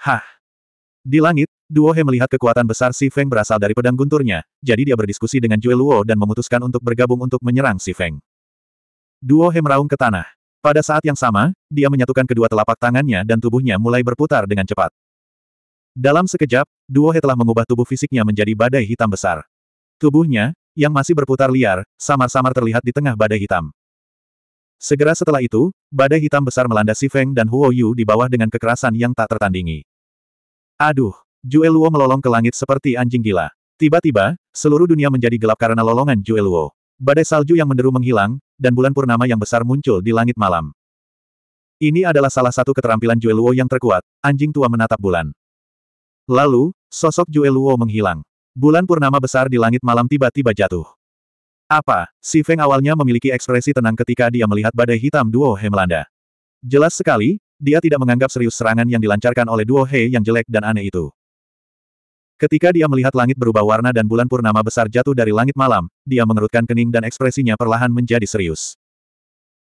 Hah. Di langit, Duo He melihat kekuatan besar Si Feng berasal dari pedang gunturnya, jadi dia berdiskusi dengan Jue Luo dan memutuskan untuk bergabung untuk menyerang Si Feng. Duo He meraung ke tanah. Pada saat yang sama, dia menyatukan kedua telapak tangannya dan tubuhnya mulai berputar dengan cepat. Dalam sekejap, Duo He telah mengubah tubuh fisiknya menjadi badai hitam besar. Tubuhnya, yang masih berputar liar, samar-samar terlihat di tengah badai hitam. Segera setelah itu, badai hitam besar melanda Si Feng dan Huo Yu di bawah dengan kekerasan yang tak tertandingi. Aduh! Luo melolong ke langit seperti anjing gila. Tiba-tiba, seluruh dunia menjadi gelap karena lolongan Luo. Badai salju yang menderu menghilang, dan bulan purnama yang besar muncul di langit malam. Ini adalah salah satu keterampilan Luo yang terkuat, anjing tua menatap bulan. Lalu, sosok Luo menghilang. Bulan purnama besar di langit malam tiba-tiba jatuh. Apa? Si Feng awalnya memiliki ekspresi tenang ketika dia melihat badai hitam duo Hemlanda. Jelas sekali, dia tidak menganggap serius serangan yang dilancarkan oleh duo He yang jelek dan aneh itu. Ketika dia melihat langit berubah warna dan bulan purnama besar jatuh dari langit malam, dia mengerutkan kening dan ekspresinya perlahan menjadi serius.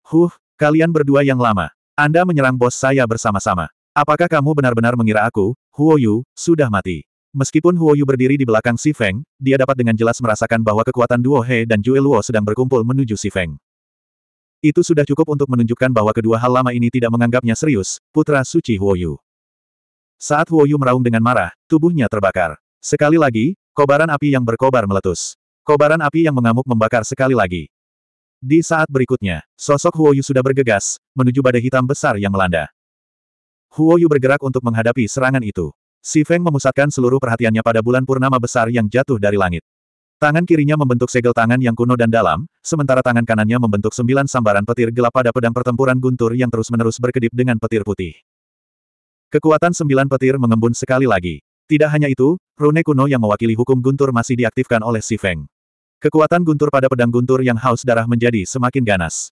Huh, kalian berdua yang lama. Anda menyerang bos saya bersama-sama. Apakah kamu benar-benar mengira aku, Huo Yu, sudah mati? Meskipun Huo Yu berdiri di belakang Si Feng, dia dapat dengan jelas merasakan bahwa kekuatan Duo He dan Jue Luo sedang berkumpul menuju Si Feng. Itu sudah cukup untuk menunjukkan bahwa kedua hal lama ini tidak menganggapnya serius, putra suci Huoyu. Saat Huoyu meraung dengan marah, tubuhnya terbakar. Sekali lagi, kobaran api yang berkobar meletus. Kobaran api yang mengamuk membakar sekali lagi. Di saat berikutnya, sosok Huoyu sudah bergegas, menuju badai hitam besar yang melanda. Huoyu bergerak untuk menghadapi serangan itu. Si Feng memusatkan seluruh perhatiannya pada bulan purnama besar yang jatuh dari langit. Tangan kirinya membentuk segel tangan yang kuno dan dalam, sementara tangan kanannya membentuk sembilan sambaran petir gelap pada pedang pertempuran guntur yang terus-menerus berkedip dengan petir putih. Kekuatan sembilan petir mengembun sekali lagi. Tidak hanya itu, rune kuno yang mewakili hukum guntur masih diaktifkan oleh Si Feng. Kekuatan guntur pada pedang guntur yang haus darah menjadi semakin ganas.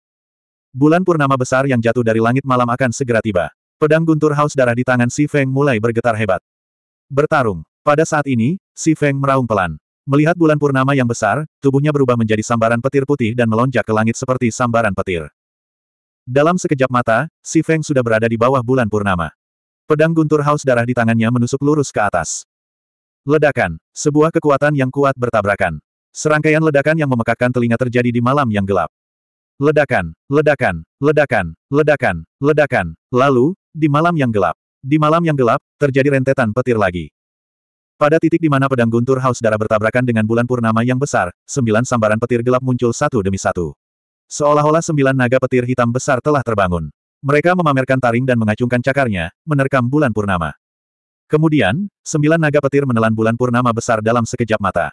Bulan purnama besar yang jatuh dari langit malam akan segera tiba. Pedang guntur haus darah di tangan Si Feng mulai bergetar hebat. Bertarung. Pada saat ini, Si Feng meraung pelan. Melihat bulan purnama yang besar, tubuhnya berubah menjadi sambaran petir putih dan melonjak ke langit seperti sambaran petir. Dalam sekejap mata, Si Feng sudah berada di bawah bulan purnama. Pedang guntur haus darah di tangannya menusuk lurus ke atas. Ledakan, sebuah kekuatan yang kuat bertabrakan. Serangkaian ledakan yang memekakkan telinga terjadi di malam yang gelap. Ledakan, ledakan, ledakan, ledakan, ledakan. Lalu, di malam yang gelap, di malam yang gelap, terjadi rentetan petir lagi. Pada titik di mana pedang guntur haus darah bertabrakan dengan bulan purnama yang besar, sembilan sambaran petir gelap muncul satu demi satu. Seolah-olah sembilan naga petir hitam besar telah terbangun. Mereka memamerkan taring dan mengacungkan cakarnya, menerkam bulan purnama. Kemudian, sembilan naga petir menelan bulan purnama besar dalam sekejap mata.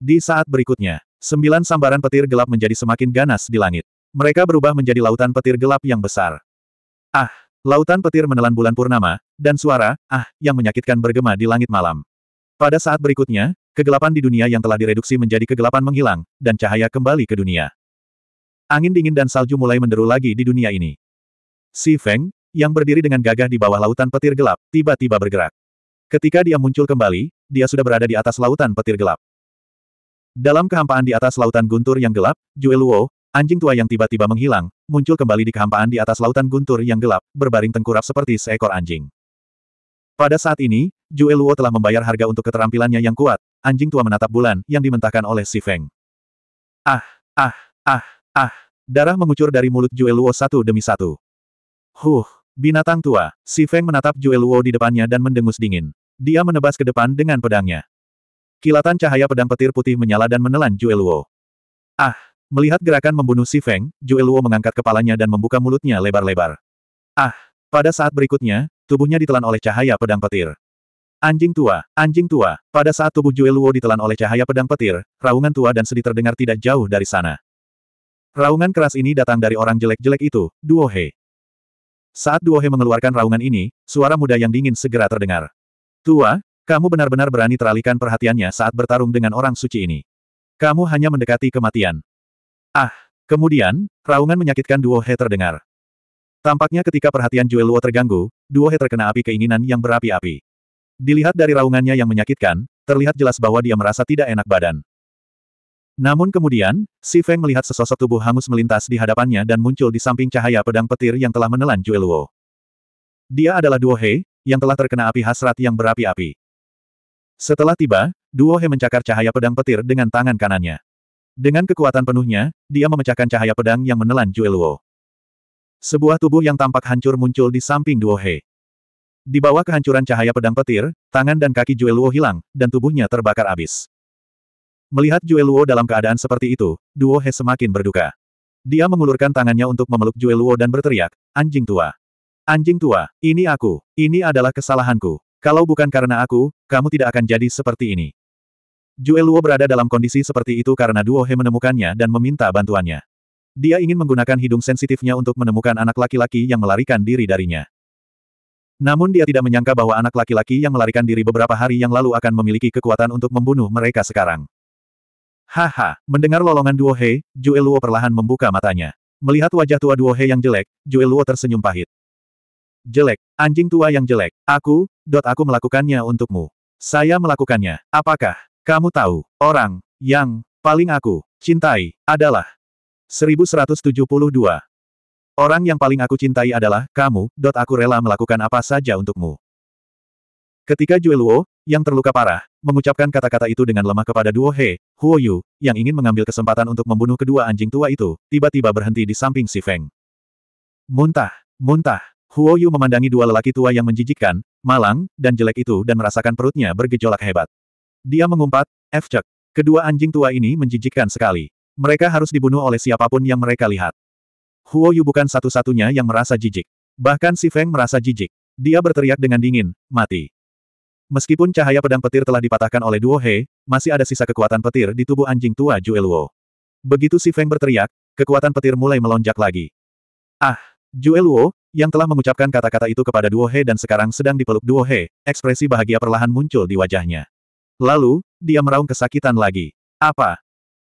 Di saat berikutnya, sembilan sambaran petir gelap menjadi semakin ganas di langit. Mereka berubah menjadi lautan petir gelap yang besar. Ah, lautan petir menelan bulan purnama, dan suara, ah, yang menyakitkan bergema di langit malam. Pada saat berikutnya, kegelapan di dunia yang telah direduksi menjadi kegelapan menghilang, dan cahaya kembali ke dunia. Angin dingin dan salju mulai menderu lagi di dunia ini. Si Feng, yang berdiri dengan gagah di bawah lautan petir gelap, tiba-tiba bergerak. Ketika dia muncul kembali, dia sudah berada di atas lautan petir gelap. Dalam kehampaan di atas lautan guntur yang gelap, Jue Luo, anjing tua yang tiba-tiba menghilang, muncul kembali di kehampaan di atas lautan guntur yang gelap, berbaring tengkurap seperti seekor anjing. Pada saat ini, Jue Luo telah membayar harga untuk keterampilannya yang kuat, anjing tua menatap bulan yang dimentahkan oleh Si Feng. Ah, ah, ah, ah, darah mengucur dari mulut Jue Luo satu demi satu. Huh, binatang tua, Si Feng menatap Jue Luo di depannya dan mendengus dingin. Dia menebas ke depan dengan pedangnya. Kilatan cahaya pedang petir putih menyala dan menelan Jue Luo. Ah, melihat gerakan membunuh Si Feng, Jue Luo mengangkat kepalanya dan membuka mulutnya lebar-lebar. Ah, pada saat berikutnya, tubuhnya ditelan oleh cahaya pedang petir. Anjing tua, anjing tua. Pada saat tubuh Jue Luo ditelan oleh cahaya pedang petir, raungan tua dan sedih terdengar tidak jauh dari sana. Raungan keras ini datang dari orang jelek-jelek itu, Duohe. Saat Duohe mengeluarkan raungan ini, suara muda yang dingin segera terdengar. Tua, kamu benar-benar berani teralihkan perhatiannya saat bertarung dengan orang suci ini. Kamu hanya mendekati kematian. Ah, kemudian, raungan menyakitkan Duohe terdengar. Tampaknya ketika perhatian Jue Luo terganggu, Duohe terkena api keinginan yang berapi-api. Dilihat dari raungannya yang menyakitkan, terlihat jelas bahwa dia merasa tidak enak badan. Namun kemudian, Si Feng melihat sesosok tubuh hangus melintas di hadapannya dan muncul di samping cahaya pedang petir yang telah menelan Jue Luo. Dia adalah Duo He, yang telah terkena api hasrat yang berapi-api. Setelah tiba, Duo He mencakar cahaya pedang petir dengan tangan kanannya. Dengan kekuatan penuhnya, dia memecahkan cahaya pedang yang menelan Jue Luo. Sebuah tubuh yang tampak hancur muncul di samping Duo He. Di bawah kehancuran cahaya pedang petir, tangan dan kaki Jue Luo hilang, dan tubuhnya terbakar abis. Melihat Jue Luo dalam keadaan seperti itu, Duo He semakin berduka. Dia mengulurkan tangannya untuk memeluk Jue Luo dan berteriak, Anjing tua. Anjing tua, ini aku, ini adalah kesalahanku. Kalau bukan karena aku, kamu tidak akan jadi seperti ini. Jue Luo berada dalam kondisi seperti itu karena Duo He menemukannya dan meminta bantuannya. Dia ingin menggunakan hidung sensitifnya untuk menemukan anak laki-laki yang melarikan diri darinya. Namun dia tidak menyangka bahwa anak laki-laki yang melarikan diri beberapa hari yang lalu akan memiliki kekuatan untuk membunuh mereka sekarang. Haha, mendengar lolongan Duo He, Jue Luo perlahan membuka matanya. Melihat wajah tua Duo He yang jelek, Jue Luo tersenyum pahit. Jelek, anjing tua yang jelek, aku, dot aku melakukannya untukmu. Saya melakukannya, apakah, kamu tahu, orang, yang, paling aku, cintai, adalah 1172, Orang yang paling aku cintai adalah, kamu, dot aku rela melakukan apa saja untukmu. Ketika Jueluo, yang terluka parah, mengucapkan kata-kata itu dengan lemah kepada Duo He, Huo Yu, yang ingin mengambil kesempatan untuk membunuh kedua anjing tua itu, tiba-tiba berhenti di samping si Feng. Muntah, muntah, Huo Yu memandangi dua lelaki tua yang menjijikkan, malang, dan jelek itu dan merasakan perutnya bergejolak hebat. Dia mengumpat, F-cek, kedua anjing tua ini menjijikkan sekali. Mereka harus dibunuh oleh siapapun yang mereka lihat. Huo Yu bukan satu-satunya yang merasa jijik. Bahkan si Feng merasa jijik. Dia berteriak dengan dingin, mati. Meskipun cahaya pedang petir telah dipatahkan oleh Duo He, masih ada sisa kekuatan petir di tubuh anjing tua Jueluo. Begitu si Feng berteriak, kekuatan petir mulai melonjak lagi. Ah, Jueluo, yang telah mengucapkan kata-kata itu kepada Duo He dan sekarang sedang dipeluk Duo He, ekspresi bahagia perlahan muncul di wajahnya. Lalu, dia meraung kesakitan lagi. Apa?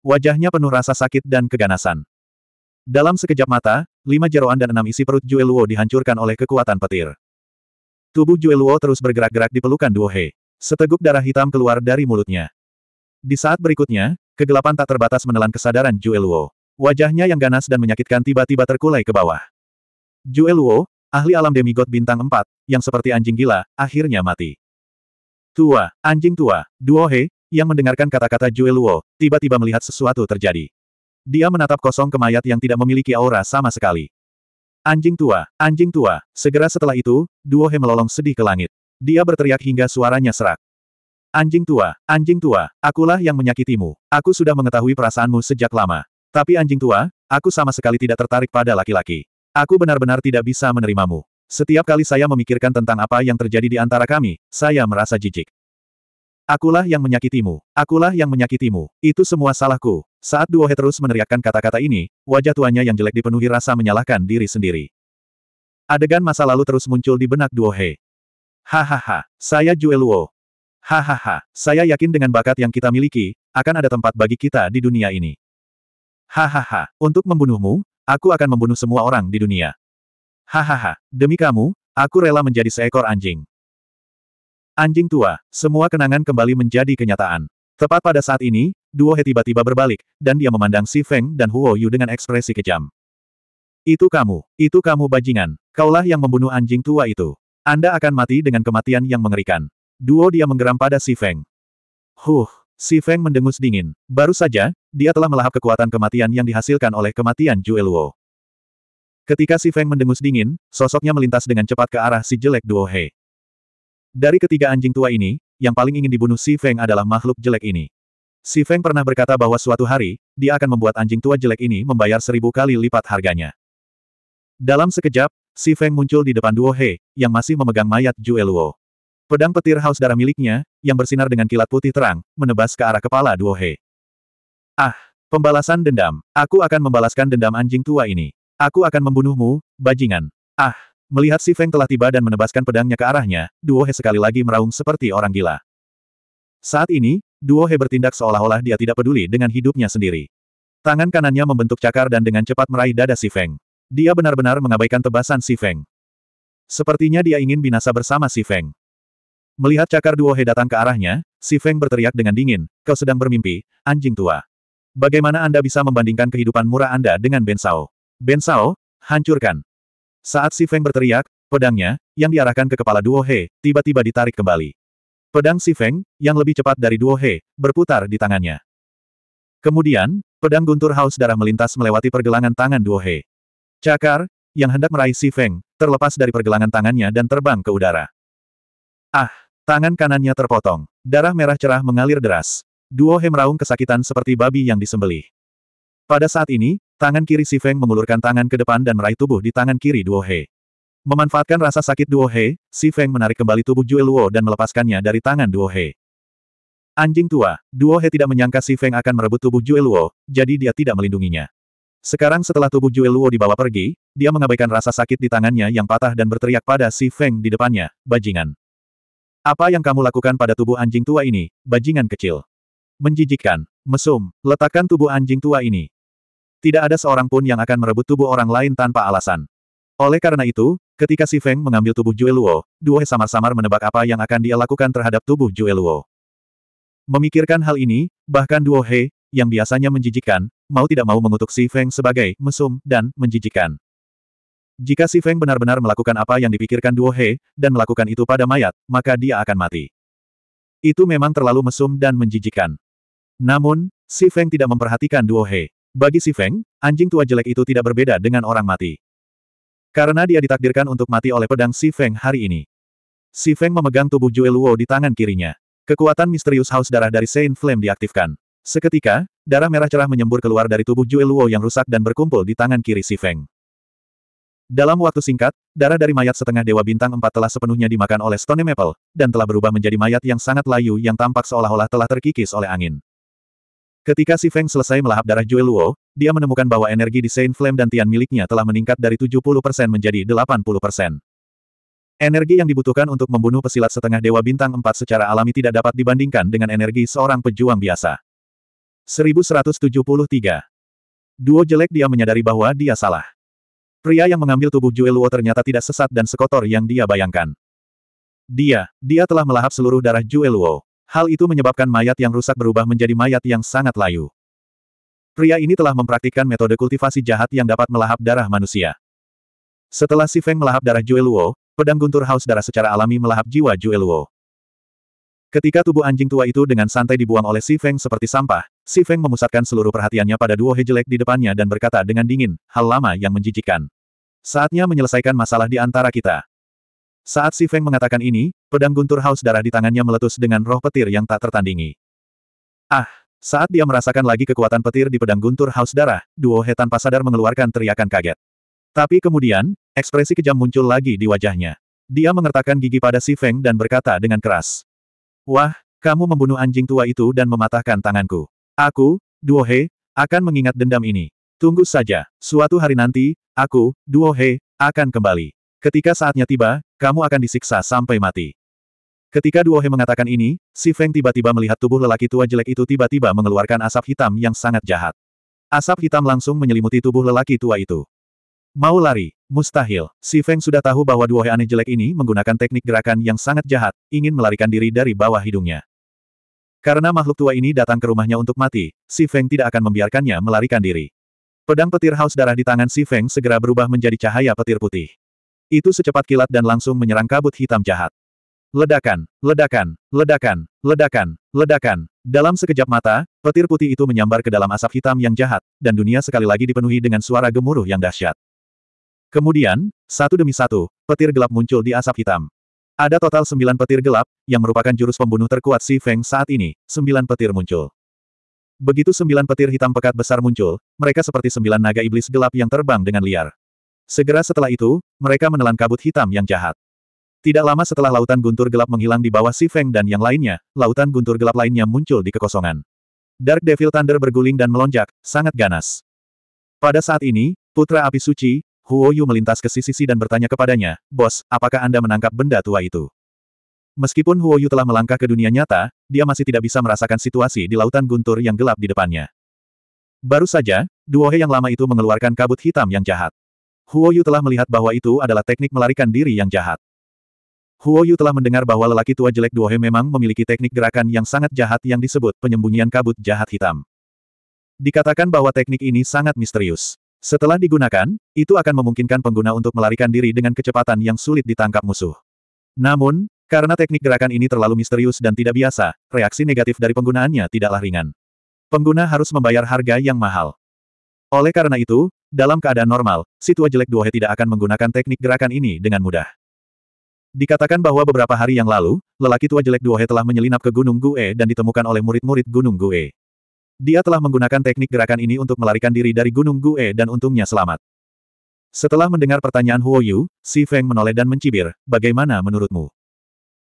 Wajahnya penuh rasa sakit dan keganasan. Dalam sekejap mata, lima jeroan dan enam isi perut Jue Luo dihancurkan oleh kekuatan petir. Tubuh Jue Luo terus bergerak-gerak di pelukan Duo He. Seteguk darah hitam keluar dari mulutnya. Di saat berikutnya, kegelapan tak terbatas menelan kesadaran Jue Luo. Wajahnya yang ganas dan menyakitkan tiba-tiba terkulai ke bawah. Jue Luo, ahli alam demigod bintang 4, yang seperti anjing gila, akhirnya mati. Tua, anjing tua, Duo He, yang mendengarkan kata-kata Jue Luo, tiba-tiba melihat sesuatu terjadi. Dia menatap kosong ke mayat yang tidak memiliki aura sama sekali. Anjing tua, anjing tua. Segera setelah itu, Duo He melolong sedih ke langit. Dia berteriak hingga suaranya serak. Anjing tua, anjing tua, akulah yang menyakitimu. Aku sudah mengetahui perasaanmu sejak lama. Tapi anjing tua, aku sama sekali tidak tertarik pada laki-laki. Aku benar-benar tidak bisa menerimamu. Setiap kali saya memikirkan tentang apa yang terjadi di antara kami, saya merasa jijik. Akulah yang menyakitimu, akulah yang menyakitimu, itu semua salahku, saat Duohe terus meneriakkan kata-kata ini, wajah tuanya yang jelek dipenuhi rasa menyalahkan diri sendiri. Adegan masa lalu terus muncul di benak duo Duohe. Hahaha, saya Jueluo. Hahaha, saya yakin dengan bakat yang kita miliki, akan ada tempat bagi kita di dunia ini. Hahaha, untuk membunuhmu, aku akan membunuh semua orang di dunia. Hahaha, demi kamu, aku rela menjadi seekor anjing. Anjing tua, semua kenangan kembali menjadi kenyataan. Tepat pada saat ini, duo He tiba-tiba berbalik, dan dia memandang Si Feng dan Huo Yu dengan ekspresi kejam. Itu kamu, itu kamu bajingan, kaulah yang membunuh anjing tua itu. Anda akan mati dengan kematian yang mengerikan. Duo dia menggeram pada Si Feng. Huh, Si Feng mendengus dingin. Baru saja, dia telah melahap kekuatan kematian yang dihasilkan oleh kematian Jueluo. Ketika Si Feng mendengus dingin, sosoknya melintas dengan cepat ke arah si jelek Duo He. Dari ketiga anjing tua ini, yang paling ingin dibunuh Si Feng adalah makhluk jelek ini. Si Feng pernah berkata bahwa suatu hari, dia akan membuat anjing tua jelek ini membayar seribu kali lipat harganya. Dalam sekejap, Si Feng muncul di depan Duo He, yang masih memegang mayat Jue Luo. Pedang petir haus darah miliknya, yang bersinar dengan kilat putih terang, menebas ke arah kepala Duo He. Ah, pembalasan dendam. Aku akan membalaskan dendam anjing tua ini. Aku akan membunuhmu, bajingan. Ah, Melihat si Feng telah tiba dan menebaskan pedangnya ke arahnya, Duo He sekali lagi meraung seperti orang gila. Saat ini, Duo He bertindak seolah-olah dia tidak peduli dengan hidupnya sendiri. Tangan kanannya membentuk cakar dan dengan cepat meraih dada si Feng. Dia benar-benar mengabaikan tebasan si Feng. Sepertinya dia ingin binasa bersama si Feng. Melihat cakar Duo He datang ke arahnya, si Feng berteriak dengan dingin, kau sedang bermimpi, anjing tua. Bagaimana Anda bisa membandingkan kehidupan murah Anda dengan Ben Ben Sao, hancurkan. Saat Si Feng berteriak, pedangnya, yang diarahkan ke kepala Duo He, tiba-tiba ditarik kembali. Pedang Si Feng, yang lebih cepat dari Duo He, berputar di tangannya. Kemudian, pedang guntur haus darah melintas melewati pergelangan tangan Duo He. Cakar, yang hendak meraih Si Feng, terlepas dari pergelangan tangannya dan terbang ke udara. Ah, tangan kanannya terpotong. Darah merah cerah mengalir deras. Duo He meraung kesakitan seperti babi yang disembelih. Pada saat ini, tangan kiri Si Feng mengulurkan tangan ke depan dan meraih tubuh di tangan kiri Duo He. Memanfaatkan rasa sakit Duo He, Si Feng menarik kembali tubuh Jue Luo dan melepaskannya dari tangan Duo He. Anjing tua, Duo He tidak menyangka Si Feng akan merebut tubuh Jue Luo, jadi dia tidak melindunginya. Sekarang setelah tubuh Jue Luo dibawa pergi, dia mengabaikan rasa sakit di tangannya yang patah dan berteriak pada Si Feng di depannya, bajingan. Apa yang kamu lakukan pada tubuh anjing tua ini, bajingan kecil? Menjijikkan, mesum, letakkan tubuh anjing tua ini. Tidak ada seorang pun yang akan merebut tubuh orang lain tanpa alasan. Oleh karena itu, ketika Si Feng mengambil tubuh Jue Luo, He samar-samar menebak apa yang akan dia lakukan terhadap tubuh Jue Luo. Memikirkan hal ini, bahkan Duo He, yang biasanya menjijikkan, mau tidak mau mengutuk Si Feng sebagai mesum dan menjijikan. Jika Si Feng benar-benar melakukan apa yang dipikirkan Duo He, dan melakukan itu pada mayat, maka dia akan mati. Itu memang terlalu mesum dan menjijikan. Namun, Si Feng tidak memperhatikan Duo He. Bagi si Feng, anjing tua jelek itu tidak berbeda dengan orang mati. Karena dia ditakdirkan untuk mati oleh pedang si Feng hari ini. Si Feng memegang tubuh Jue Luo di tangan kirinya. Kekuatan misterius haus darah dari Saint Flame diaktifkan. Seketika, darah merah cerah menyembur keluar dari tubuh Jue Luo yang rusak dan berkumpul di tangan kiri si Feng. Dalam waktu singkat, darah dari mayat setengah dewa bintang empat telah sepenuhnya dimakan oleh Stone Maple, dan telah berubah menjadi mayat yang sangat layu yang tampak seolah-olah telah terkikis oleh angin. Ketika si Feng selesai melahap darah Jue Luo, dia menemukan bahwa energi di Saint Flame dan Tian miliknya telah meningkat dari 70% menjadi 80%. Energi yang dibutuhkan untuk membunuh pesilat setengah dewa bintang 4 secara alami tidak dapat dibandingkan dengan energi seorang pejuang biasa. 1173. Duo jelek dia menyadari bahwa dia salah. Pria yang mengambil tubuh Jue Luo ternyata tidak sesat dan sekotor yang dia bayangkan. Dia, dia telah melahap seluruh darah Jue Luo. Hal itu menyebabkan mayat yang rusak berubah menjadi mayat yang sangat layu. Pria ini telah mempraktikkan metode kultivasi jahat yang dapat melahap darah manusia. Setelah si Feng melahap darah Jueluo, pedang guntur haus darah secara alami melahap jiwa Jueluo. Ketika tubuh anjing tua itu dengan santai dibuang oleh Si Feng seperti sampah, Si Feng memusatkan seluruh perhatiannya pada duo jelek di depannya dan berkata dengan dingin, hal lama yang menjijikkan. Saatnya menyelesaikan masalah di antara kita. Saat Si Feng mengatakan ini, pedang guntur haus darah di tangannya meletus dengan roh petir yang tak tertandingi. Ah! Saat dia merasakan lagi kekuatan petir di pedang guntur haus darah, Duo He tanpa sadar mengeluarkan teriakan kaget. Tapi kemudian, ekspresi kejam muncul lagi di wajahnya. Dia mengertakkan gigi pada Si Feng dan berkata dengan keras. Wah, kamu membunuh anjing tua itu dan mematahkan tanganku. Aku, Duo He, akan mengingat dendam ini. Tunggu saja, suatu hari nanti, aku, Duo He, akan kembali. Ketika saatnya tiba, kamu akan disiksa sampai mati. Ketika Duohe mengatakan ini, Si Feng tiba-tiba melihat tubuh lelaki tua jelek itu tiba-tiba mengeluarkan asap hitam yang sangat jahat. Asap hitam langsung menyelimuti tubuh lelaki tua itu. Mau lari, mustahil. Si Feng sudah tahu bahwa Duohe aneh jelek ini menggunakan teknik gerakan yang sangat jahat, ingin melarikan diri dari bawah hidungnya. Karena makhluk tua ini datang ke rumahnya untuk mati, Si Feng tidak akan membiarkannya melarikan diri. Pedang petir haus darah di tangan Si Feng segera berubah menjadi cahaya petir putih. Itu secepat kilat dan langsung menyerang kabut hitam jahat. Ledakan, ledakan, ledakan, ledakan, ledakan. Dalam sekejap mata, petir putih itu menyambar ke dalam asap hitam yang jahat, dan dunia sekali lagi dipenuhi dengan suara gemuruh yang dahsyat. Kemudian, satu demi satu, petir gelap muncul di asap hitam. Ada total sembilan petir gelap, yang merupakan jurus pembunuh terkuat Si Feng saat ini, sembilan petir muncul. Begitu sembilan petir hitam pekat besar muncul, mereka seperti sembilan naga iblis gelap yang terbang dengan liar. Segera setelah itu, mereka menelan kabut hitam yang jahat. Tidak lama setelah lautan guntur gelap menghilang di bawah Si Feng dan yang lainnya, lautan guntur gelap lainnya muncul di kekosongan. Dark Devil Thunder berguling dan melonjak, sangat ganas. Pada saat ini, Putra Api Suci, Huo Yu melintas ke sisi sisi dan bertanya kepadanya, Bos, apakah Anda menangkap benda tua itu? Meskipun Huo Yu telah melangkah ke dunia nyata, dia masih tidak bisa merasakan situasi di lautan guntur yang gelap di depannya. Baru saja, Duohe yang lama itu mengeluarkan kabut hitam yang jahat. Huoyu telah melihat bahwa itu adalah teknik melarikan diri yang jahat. Huoyu telah mendengar bahwa lelaki tua jelek Duohe memang memiliki teknik gerakan yang sangat jahat yang disebut penyembunyian kabut jahat hitam. Dikatakan bahwa teknik ini sangat misterius. Setelah digunakan, itu akan memungkinkan pengguna untuk melarikan diri dengan kecepatan yang sulit ditangkap musuh. Namun, karena teknik gerakan ini terlalu misterius dan tidak biasa, reaksi negatif dari penggunaannya tidaklah ringan. Pengguna harus membayar harga yang mahal. Oleh karena itu, dalam keadaan normal, si tua jelek Duohe tidak akan menggunakan teknik gerakan ini dengan mudah. Dikatakan bahwa beberapa hari yang lalu, lelaki tua jelek Duohe telah menyelinap ke Gunung Gue dan ditemukan oleh murid-murid Gunung Gue. Dia telah menggunakan teknik gerakan ini untuk melarikan diri dari Gunung Gue dan untungnya selamat. Setelah mendengar pertanyaan Huo Yu, Si Feng menoleh dan mencibir, bagaimana menurutmu?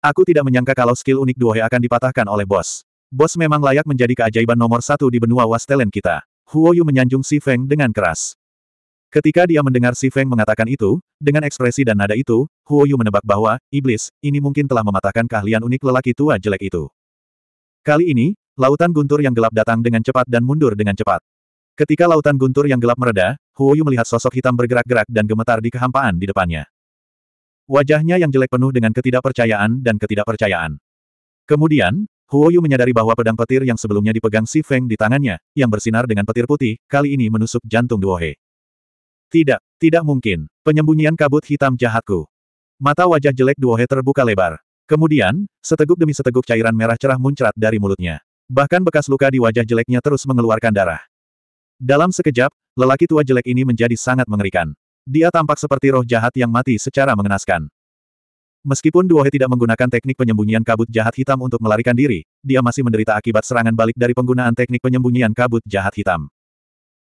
Aku tidak menyangka kalau skill unik Duohe akan dipatahkan oleh bos. Bos memang layak menjadi keajaiban nomor satu di benua Wastelen kita. Huo Yu menyanjung Si Feng dengan keras. Ketika dia mendengar Si Feng mengatakan itu, dengan ekspresi dan nada itu, Huo Yu menebak bahwa, iblis, ini mungkin telah mematahkan keahlian unik lelaki tua jelek itu. Kali ini, lautan guntur yang gelap datang dengan cepat dan mundur dengan cepat. Ketika lautan guntur yang gelap mereda, Huo Yu melihat sosok hitam bergerak-gerak dan gemetar di kehampaan di depannya. Wajahnya yang jelek penuh dengan ketidakpercayaan dan ketidakpercayaan. Kemudian, Huo Yu menyadari bahwa pedang petir yang sebelumnya dipegang Si Feng di tangannya, yang bersinar dengan petir putih, kali ini menusuk jantung Duo Duohe. Tidak, tidak mungkin. Penyembunyian kabut hitam jahatku. Mata wajah jelek Duohe terbuka lebar. Kemudian, seteguk demi seteguk cairan merah cerah muncrat dari mulutnya. Bahkan bekas luka di wajah jeleknya terus mengeluarkan darah. Dalam sekejap, lelaki tua jelek ini menjadi sangat mengerikan. Dia tampak seperti roh jahat yang mati secara mengenaskan. Meskipun Duohe tidak menggunakan teknik penyembunyian kabut jahat hitam untuk melarikan diri, dia masih menderita akibat serangan balik dari penggunaan teknik penyembunyian kabut jahat hitam.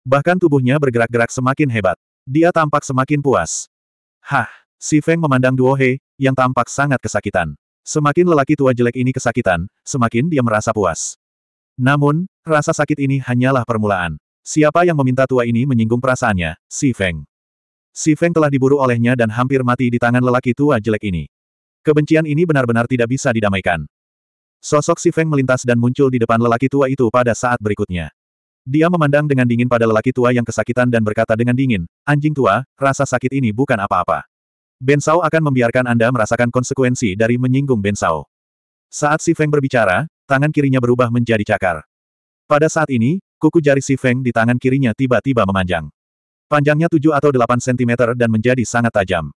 Bahkan tubuhnya bergerak-gerak semakin hebat. Dia tampak semakin puas. Hah! Si Feng memandang Duo He, yang tampak sangat kesakitan. Semakin lelaki tua jelek ini kesakitan, semakin dia merasa puas. Namun, rasa sakit ini hanyalah permulaan. Siapa yang meminta tua ini menyinggung perasaannya, si Feng. Si Feng telah diburu olehnya dan hampir mati di tangan lelaki tua jelek ini. Kebencian ini benar-benar tidak bisa didamaikan. Sosok Si Feng melintas dan muncul di depan lelaki tua itu pada saat berikutnya. Dia memandang dengan dingin pada lelaki tua yang kesakitan dan berkata dengan dingin, anjing tua, rasa sakit ini bukan apa-apa. Bensau akan membiarkan Anda merasakan konsekuensi dari menyinggung Bensau. Saat Si Feng berbicara, tangan kirinya berubah menjadi cakar. Pada saat ini, kuku jari Si Feng di tangan kirinya tiba-tiba memanjang. Panjangnya 7 atau 8 cm dan menjadi sangat tajam.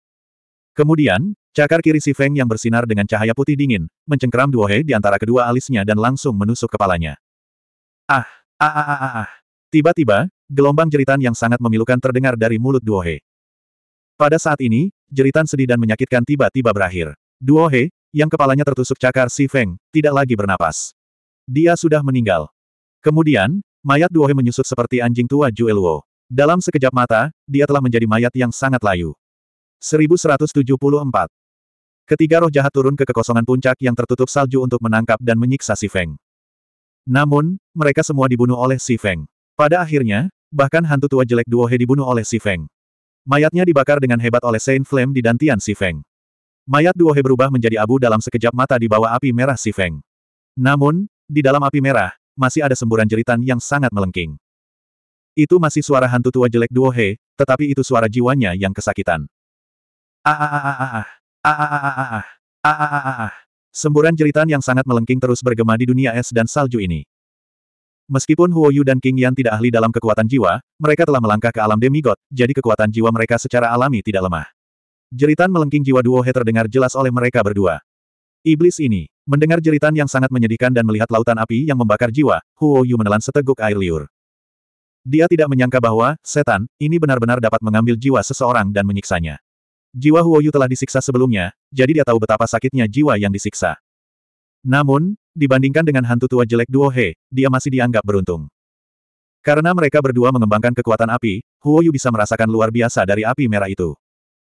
Kemudian, cakar kiri Si Feng yang bersinar dengan cahaya putih dingin, mencengkeram He di antara kedua alisnya dan langsung menusuk kepalanya. Ah! Ah, Tiba-tiba, gelombang jeritan yang sangat memilukan terdengar dari mulut Duohe. Pada saat ini, jeritan sedih dan menyakitkan tiba-tiba berakhir. Duohe, yang kepalanya tertusuk cakar si Feng, tidak lagi bernapas. Dia sudah meninggal. Kemudian, mayat Duohe menyusut seperti anjing tua Jueluo. Dalam sekejap mata, dia telah menjadi mayat yang sangat layu. 1174. Ketiga roh jahat turun ke kekosongan puncak yang tertutup salju untuk menangkap dan menyiksa si Feng. Namun, mereka semua dibunuh oleh Si Feng. Pada akhirnya, bahkan hantu tua jelek Duo He dibunuh oleh Si Feng. Mayatnya dibakar dengan hebat oleh Saint Flame di dantian Si Feng. Mayat Duo He berubah menjadi abu dalam sekejap mata di bawah api merah Si Feng. Namun, di dalam api merah, masih ada semburan jeritan yang sangat melengking. Itu masih suara hantu tua jelek Duo He, tetapi itu suara jiwanya yang kesakitan. Ah ah ah ah ah ah ah ah ah ah ah ah ah ah ah Semburan jeritan yang sangat melengking terus bergema di dunia es dan salju ini. Meskipun Huo Yu dan King Yan tidak ahli dalam kekuatan jiwa, mereka telah melangkah ke alam demigod, jadi kekuatan jiwa mereka secara alami tidak lemah. Jeritan melengking jiwa duo He terdengar jelas oleh mereka berdua. Iblis ini, mendengar jeritan yang sangat menyedihkan dan melihat lautan api yang membakar jiwa, Huo Yu menelan seteguk air liur. Dia tidak menyangka bahwa, setan, ini benar-benar dapat mengambil jiwa seseorang dan menyiksanya. Jiwa Huoyu telah disiksa sebelumnya, jadi dia tahu betapa sakitnya jiwa yang disiksa. Namun, dibandingkan dengan hantu tua jelek Duo He, dia masih dianggap beruntung. Karena mereka berdua mengembangkan kekuatan api, Huoyu bisa merasakan luar biasa dari api merah itu.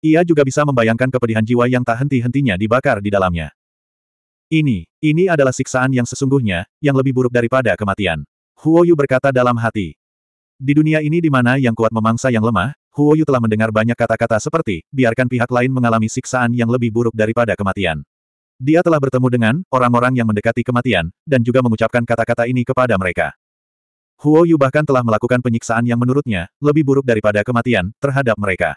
Ia juga bisa membayangkan kepedihan jiwa yang tak henti-hentinya dibakar di dalamnya. Ini, ini adalah siksaan yang sesungguhnya, yang lebih buruk daripada kematian. Huoyu berkata dalam hati. Di dunia ini di mana yang kuat memangsa yang lemah, Huoyu telah mendengar banyak kata-kata seperti, biarkan pihak lain mengalami siksaan yang lebih buruk daripada kematian. Dia telah bertemu dengan orang-orang yang mendekati kematian, dan juga mengucapkan kata-kata ini kepada mereka. Huoyu bahkan telah melakukan penyiksaan yang menurutnya lebih buruk daripada kematian terhadap mereka.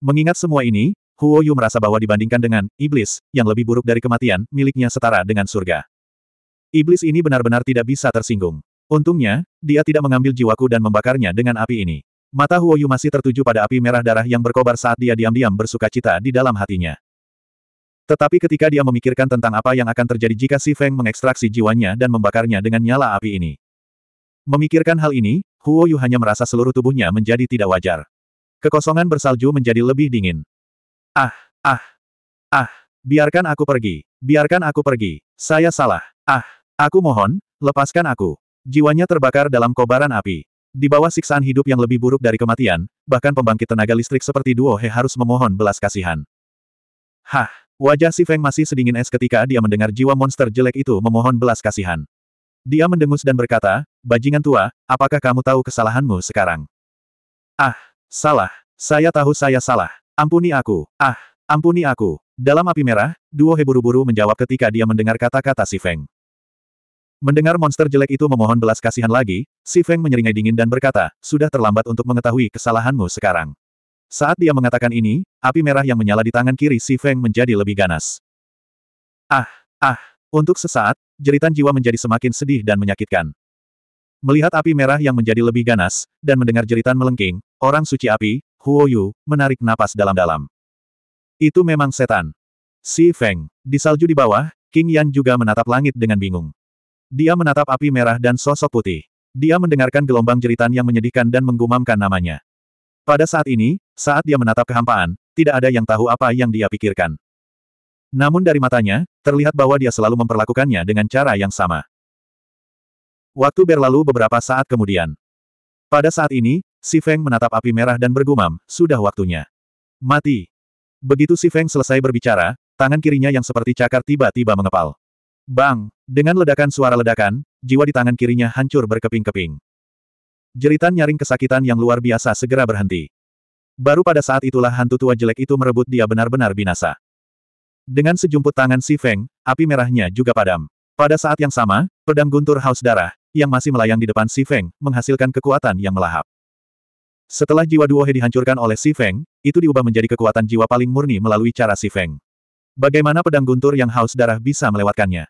Mengingat semua ini, Huoyu merasa bahwa dibandingkan dengan iblis yang lebih buruk dari kematian, miliknya setara dengan surga. Iblis ini benar-benar tidak bisa tersinggung. Untungnya, dia tidak mengambil jiwaku dan membakarnya dengan api ini. Mata Huoyu masih tertuju pada api merah darah yang berkobar saat dia diam-diam bersuka cita di dalam hatinya. Tetapi ketika dia memikirkan tentang apa yang akan terjadi jika Si Feng mengekstraksi jiwanya dan membakarnya dengan nyala api ini. Memikirkan hal ini, Huoyu hanya merasa seluruh tubuhnya menjadi tidak wajar. Kekosongan bersalju menjadi lebih dingin. Ah, ah, ah, biarkan aku pergi, biarkan aku pergi, saya salah, ah, aku mohon, lepaskan aku. Jiwanya terbakar dalam kobaran api. Di bawah siksaan hidup yang lebih buruk dari kematian, bahkan pembangkit tenaga listrik seperti Duo He harus memohon belas kasihan. Hah, wajah si Feng masih sedingin es ketika dia mendengar jiwa monster jelek itu memohon belas kasihan. Dia mendengus dan berkata, Bajingan tua, apakah kamu tahu kesalahanmu sekarang? Ah, salah. Saya tahu saya salah. Ampuni aku. Ah, ampuni aku. Dalam api merah, Duo He buru-buru menjawab ketika dia mendengar kata-kata si Feng. Mendengar monster jelek itu memohon belas kasihan lagi, Si Feng menyeringai dingin dan berkata, sudah terlambat untuk mengetahui kesalahanmu sekarang. Saat dia mengatakan ini, api merah yang menyala di tangan kiri Si Feng menjadi lebih ganas. Ah, ah, untuk sesaat, jeritan jiwa menjadi semakin sedih dan menyakitkan. Melihat api merah yang menjadi lebih ganas, dan mendengar jeritan melengking, orang suci api, Huo Yu, menarik napas dalam-dalam. Itu memang setan. Si Feng, di salju di bawah, King Yan juga menatap langit dengan bingung. Dia menatap api merah dan sosok putih. Dia mendengarkan gelombang jeritan yang menyedihkan dan menggumamkan namanya. Pada saat ini, saat dia menatap kehampaan, tidak ada yang tahu apa yang dia pikirkan. Namun dari matanya, terlihat bahwa dia selalu memperlakukannya dengan cara yang sama. Waktu berlalu beberapa saat kemudian. Pada saat ini, Si Feng menatap api merah dan bergumam, sudah waktunya. Mati. Begitu Si Feng selesai berbicara, tangan kirinya yang seperti cakar tiba-tiba mengepal. Bang! Dengan ledakan suara ledakan, jiwa di tangan kirinya hancur berkeping-keping. Jeritan nyaring kesakitan yang luar biasa segera berhenti. Baru pada saat itulah hantu tua jelek itu merebut dia benar-benar binasa. Dengan sejumput tangan si Feng, api merahnya juga padam. Pada saat yang sama, pedang guntur haus darah, yang masih melayang di depan si Feng, menghasilkan kekuatan yang melahap. Setelah jiwa Duohe dihancurkan oleh si Feng, itu diubah menjadi kekuatan jiwa paling murni melalui cara si Feng. Bagaimana pedang guntur yang haus darah bisa melewatkannya?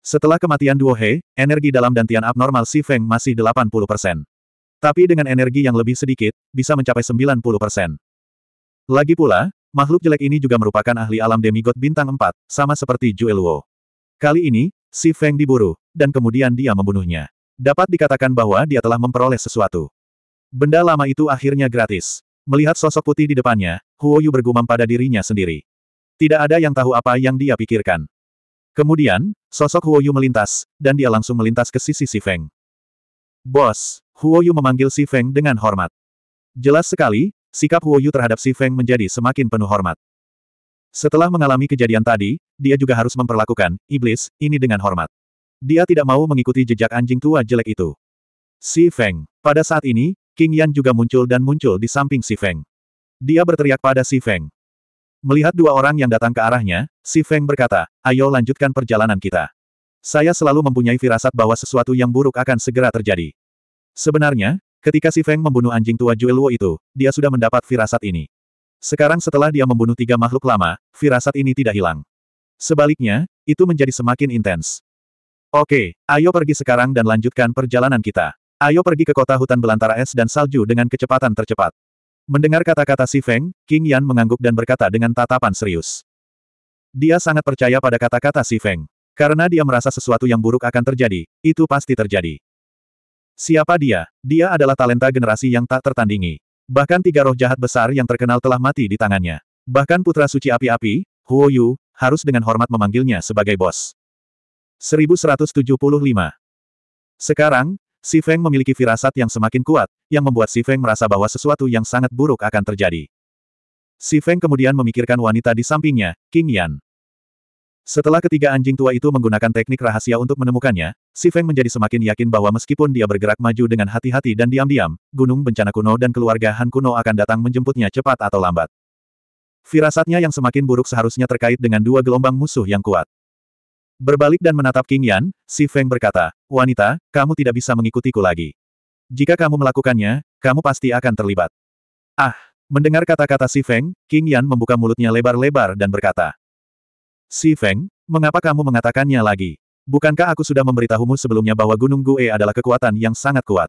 Setelah kematian Duo He, energi dalam dantian abnormal Si Feng masih 80%. Tapi dengan energi yang lebih sedikit, bisa mencapai 90%. Lagi pula, makhluk jelek ini juga merupakan ahli alam demigod bintang 4, sama seperti Jue Luo. Kali ini, Si Feng diburu, dan kemudian dia membunuhnya. Dapat dikatakan bahwa dia telah memperoleh sesuatu. Benda lama itu akhirnya gratis. Melihat sosok putih di depannya, Huoyu bergumam pada dirinya sendiri. Tidak ada yang tahu apa yang dia pikirkan. Kemudian, sosok Huoyu melintas, dan dia langsung melintas ke sisi Si Feng. Bos, Huoyu memanggil Si Feng dengan hormat. Jelas sekali, sikap Huoyu terhadap Si Feng menjadi semakin penuh hormat. Setelah mengalami kejadian tadi, dia juga harus memperlakukan, iblis, ini dengan hormat. Dia tidak mau mengikuti jejak anjing tua jelek itu. Si Feng. Pada saat ini, King Yan juga muncul dan muncul di samping Si Feng. Dia berteriak pada Si Feng. Melihat dua orang yang datang ke arahnya, Si Feng berkata, ayo lanjutkan perjalanan kita. Saya selalu mempunyai firasat bahwa sesuatu yang buruk akan segera terjadi. Sebenarnya, ketika Si Feng membunuh anjing tua Jue Luo itu, dia sudah mendapat firasat ini. Sekarang setelah dia membunuh tiga makhluk lama, firasat ini tidak hilang. Sebaliknya, itu menjadi semakin intens. Oke, ayo pergi sekarang dan lanjutkan perjalanan kita. Ayo pergi ke kota hutan belantara es dan salju dengan kecepatan tercepat. Mendengar kata-kata Si Feng, King Yan mengangguk dan berkata dengan tatapan serius. Dia sangat percaya pada kata-kata Si Feng. Karena dia merasa sesuatu yang buruk akan terjadi, itu pasti terjadi. Siapa dia? Dia adalah talenta generasi yang tak tertandingi. Bahkan tiga roh jahat besar yang terkenal telah mati di tangannya. Bahkan putra suci api-api, Huo Yu, harus dengan hormat memanggilnya sebagai bos. 1175 Sekarang, Si Feng memiliki firasat yang semakin kuat, yang membuat Si Feng merasa bahwa sesuatu yang sangat buruk akan terjadi. Si Feng kemudian memikirkan wanita di sampingnya, King Yan. Setelah ketiga anjing tua itu menggunakan teknik rahasia untuk menemukannya, Si Feng menjadi semakin yakin bahwa meskipun dia bergerak maju dengan hati-hati dan diam-diam, gunung bencana kuno dan keluarga Han kuno akan datang menjemputnya cepat atau lambat. Firasatnya yang semakin buruk seharusnya terkait dengan dua gelombang musuh yang kuat. Berbalik dan menatap King Yan, Si Feng berkata, Wanita, kamu tidak bisa mengikutiku lagi. Jika kamu melakukannya, kamu pasti akan terlibat. Ah, mendengar kata-kata Si Feng, King Yan membuka mulutnya lebar-lebar dan berkata, Si Feng, mengapa kamu mengatakannya lagi? Bukankah aku sudah memberitahumu sebelumnya bahwa Gunung Gue adalah kekuatan yang sangat kuat?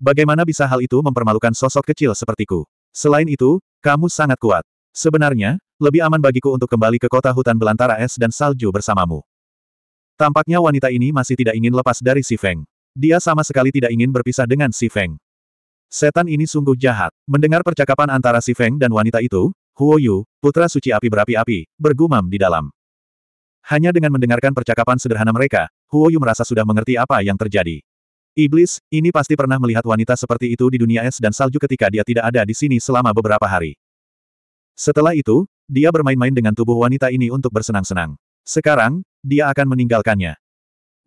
Bagaimana bisa hal itu mempermalukan sosok kecil sepertiku? Selain itu, kamu sangat kuat. Sebenarnya, lebih aman bagiku untuk kembali ke kota hutan belantara es dan salju bersamamu. Tampaknya wanita ini masih tidak ingin lepas dari Si Feng. Dia sama sekali tidak ingin berpisah dengan Si Feng. Setan ini sungguh jahat. Mendengar percakapan antara Si Feng dan wanita itu, Huo Yu, putra suci api berapi-api, bergumam di dalam. Hanya dengan mendengarkan percakapan sederhana mereka, Huo Yu merasa sudah mengerti apa yang terjadi. Iblis, ini pasti pernah melihat wanita seperti itu di dunia es dan salju ketika dia tidak ada di sini selama beberapa hari. Setelah itu, dia bermain-main dengan tubuh wanita ini untuk bersenang-senang. Sekarang, dia akan meninggalkannya.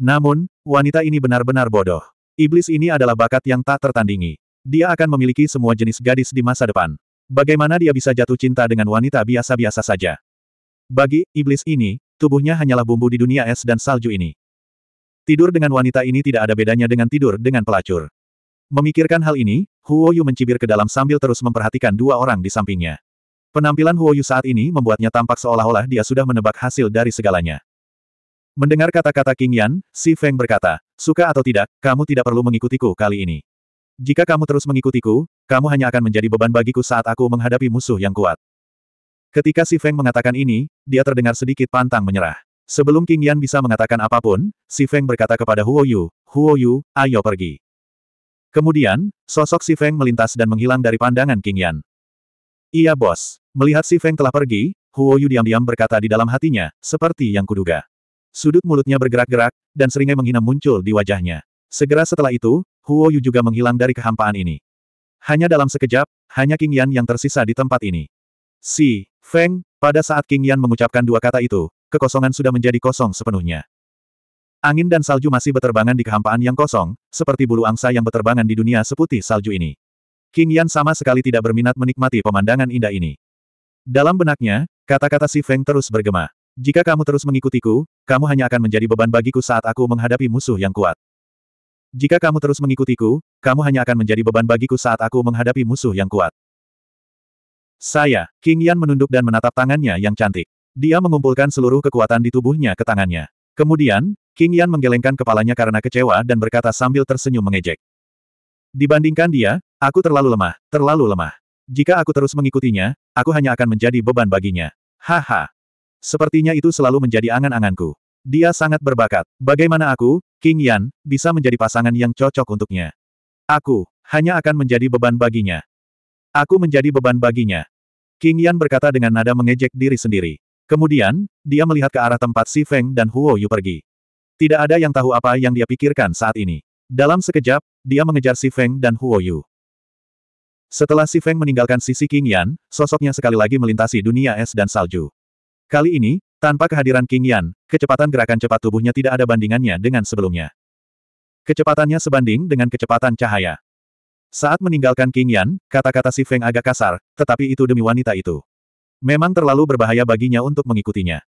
Namun, wanita ini benar-benar bodoh. Iblis ini adalah bakat yang tak tertandingi. Dia akan memiliki semua jenis gadis di masa depan. Bagaimana dia bisa jatuh cinta dengan wanita biasa-biasa saja? Bagi iblis ini, tubuhnya hanyalah bumbu di dunia es dan salju ini. Tidur dengan wanita ini tidak ada bedanya dengan tidur dengan pelacur. Memikirkan hal ini, Huoyu mencibir ke dalam sambil terus memperhatikan dua orang di sampingnya. Penampilan Huoyu saat ini membuatnya tampak seolah-olah dia sudah menebak hasil dari segalanya. Mendengar kata-kata King Yan, Si Feng berkata, suka atau tidak, kamu tidak perlu mengikutiku kali ini. Jika kamu terus mengikutiku, kamu hanya akan menjadi beban bagiku saat aku menghadapi musuh yang kuat. Ketika Si Feng mengatakan ini, dia terdengar sedikit pantang menyerah. Sebelum King Yan bisa mengatakan apapun, Si Feng berkata kepada Huo Yu, Huo Yu, ayo pergi. Kemudian, sosok Si Feng melintas dan menghilang dari pandangan King Yan. Iya bos. Melihat Si Feng telah pergi, Huo Yu diam-diam berkata di dalam hatinya, seperti yang kuduga. Sudut mulutnya bergerak-gerak, dan seringai menghina muncul di wajahnya. Segera setelah itu, Huo Yu juga menghilang dari kehampaan ini. Hanya dalam sekejap, hanya King Yan yang tersisa di tempat ini. Si, Feng, pada saat King Yan mengucapkan dua kata itu, kekosongan sudah menjadi kosong sepenuhnya. Angin dan salju masih beterbangan di kehampaan yang kosong, seperti bulu angsa yang beterbangan di dunia seputih salju ini. King Yan sama sekali tidak berminat menikmati pemandangan indah ini. Dalam benaknya, kata-kata si Feng terus bergema. Jika kamu terus mengikutiku, kamu hanya akan menjadi beban bagiku saat aku menghadapi musuh yang kuat. Jika kamu terus mengikutiku, kamu hanya akan menjadi beban bagiku saat aku menghadapi musuh yang kuat. Saya, King Yan menunduk dan menatap tangannya yang cantik. Dia mengumpulkan seluruh kekuatan di tubuhnya ke tangannya. Kemudian, King Yan menggelengkan kepalanya karena kecewa dan berkata sambil tersenyum mengejek. Dibandingkan dia, aku terlalu lemah, terlalu lemah. Jika aku terus mengikutinya, aku hanya akan menjadi beban baginya. Haha. Sepertinya itu selalu menjadi angan-anganku. Dia sangat berbakat. Bagaimana aku, King Yan, bisa menjadi pasangan yang cocok untuknya? Aku, hanya akan menjadi beban baginya. Aku menjadi beban baginya. King Yan berkata dengan nada mengejek diri sendiri. Kemudian, dia melihat ke arah tempat Si Feng dan Huo Yu pergi. Tidak ada yang tahu apa yang dia pikirkan saat ini. Dalam sekejap, dia mengejar Si Feng dan Huo Yu. Setelah Si Feng meninggalkan sisi King Yan, sosoknya sekali lagi melintasi dunia es dan salju. Kali ini, tanpa kehadiran King Yan, kecepatan gerakan cepat tubuhnya tidak ada bandingannya dengan sebelumnya. Kecepatannya sebanding dengan kecepatan cahaya. Saat meninggalkan King Yan, kata-kata si Feng agak kasar, tetapi itu demi wanita itu. Memang terlalu berbahaya baginya untuk mengikutinya.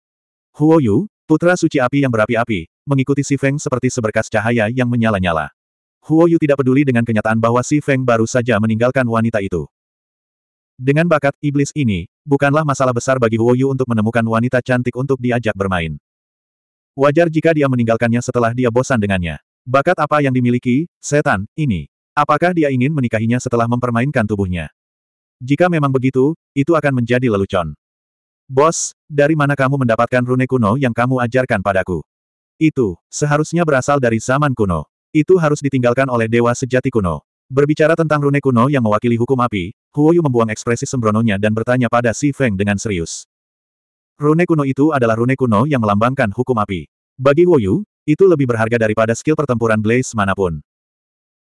Huo Yu, putra suci api yang berapi-api, mengikuti si Feng seperti seberkas cahaya yang menyala-nyala. Huo Yu tidak peduli dengan kenyataan bahwa si Feng baru saja meninggalkan wanita itu. Dengan bakat iblis ini, bukanlah masalah besar bagi Huoyu untuk menemukan wanita cantik untuk diajak bermain. Wajar jika dia meninggalkannya setelah dia bosan dengannya. Bakat apa yang dimiliki, setan, ini? Apakah dia ingin menikahinya setelah mempermainkan tubuhnya? Jika memang begitu, itu akan menjadi lelucon. Bos, dari mana kamu mendapatkan rune kuno yang kamu ajarkan padaku? Itu, seharusnya berasal dari zaman kuno. Itu harus ditinggalkan oleh dewa sejati kuno. Berbicara tentang rune kuno yang mewakili hukum api, Huoyu membuang ekspresi sembrononya dan bertanya pada Si Feng dengan serius. Rune kuno itu adalah rune kuno yang melambangkan hukum api. Bagi Huoyu, itu lebih berharga daripada skill pertempuran Blaze manapun.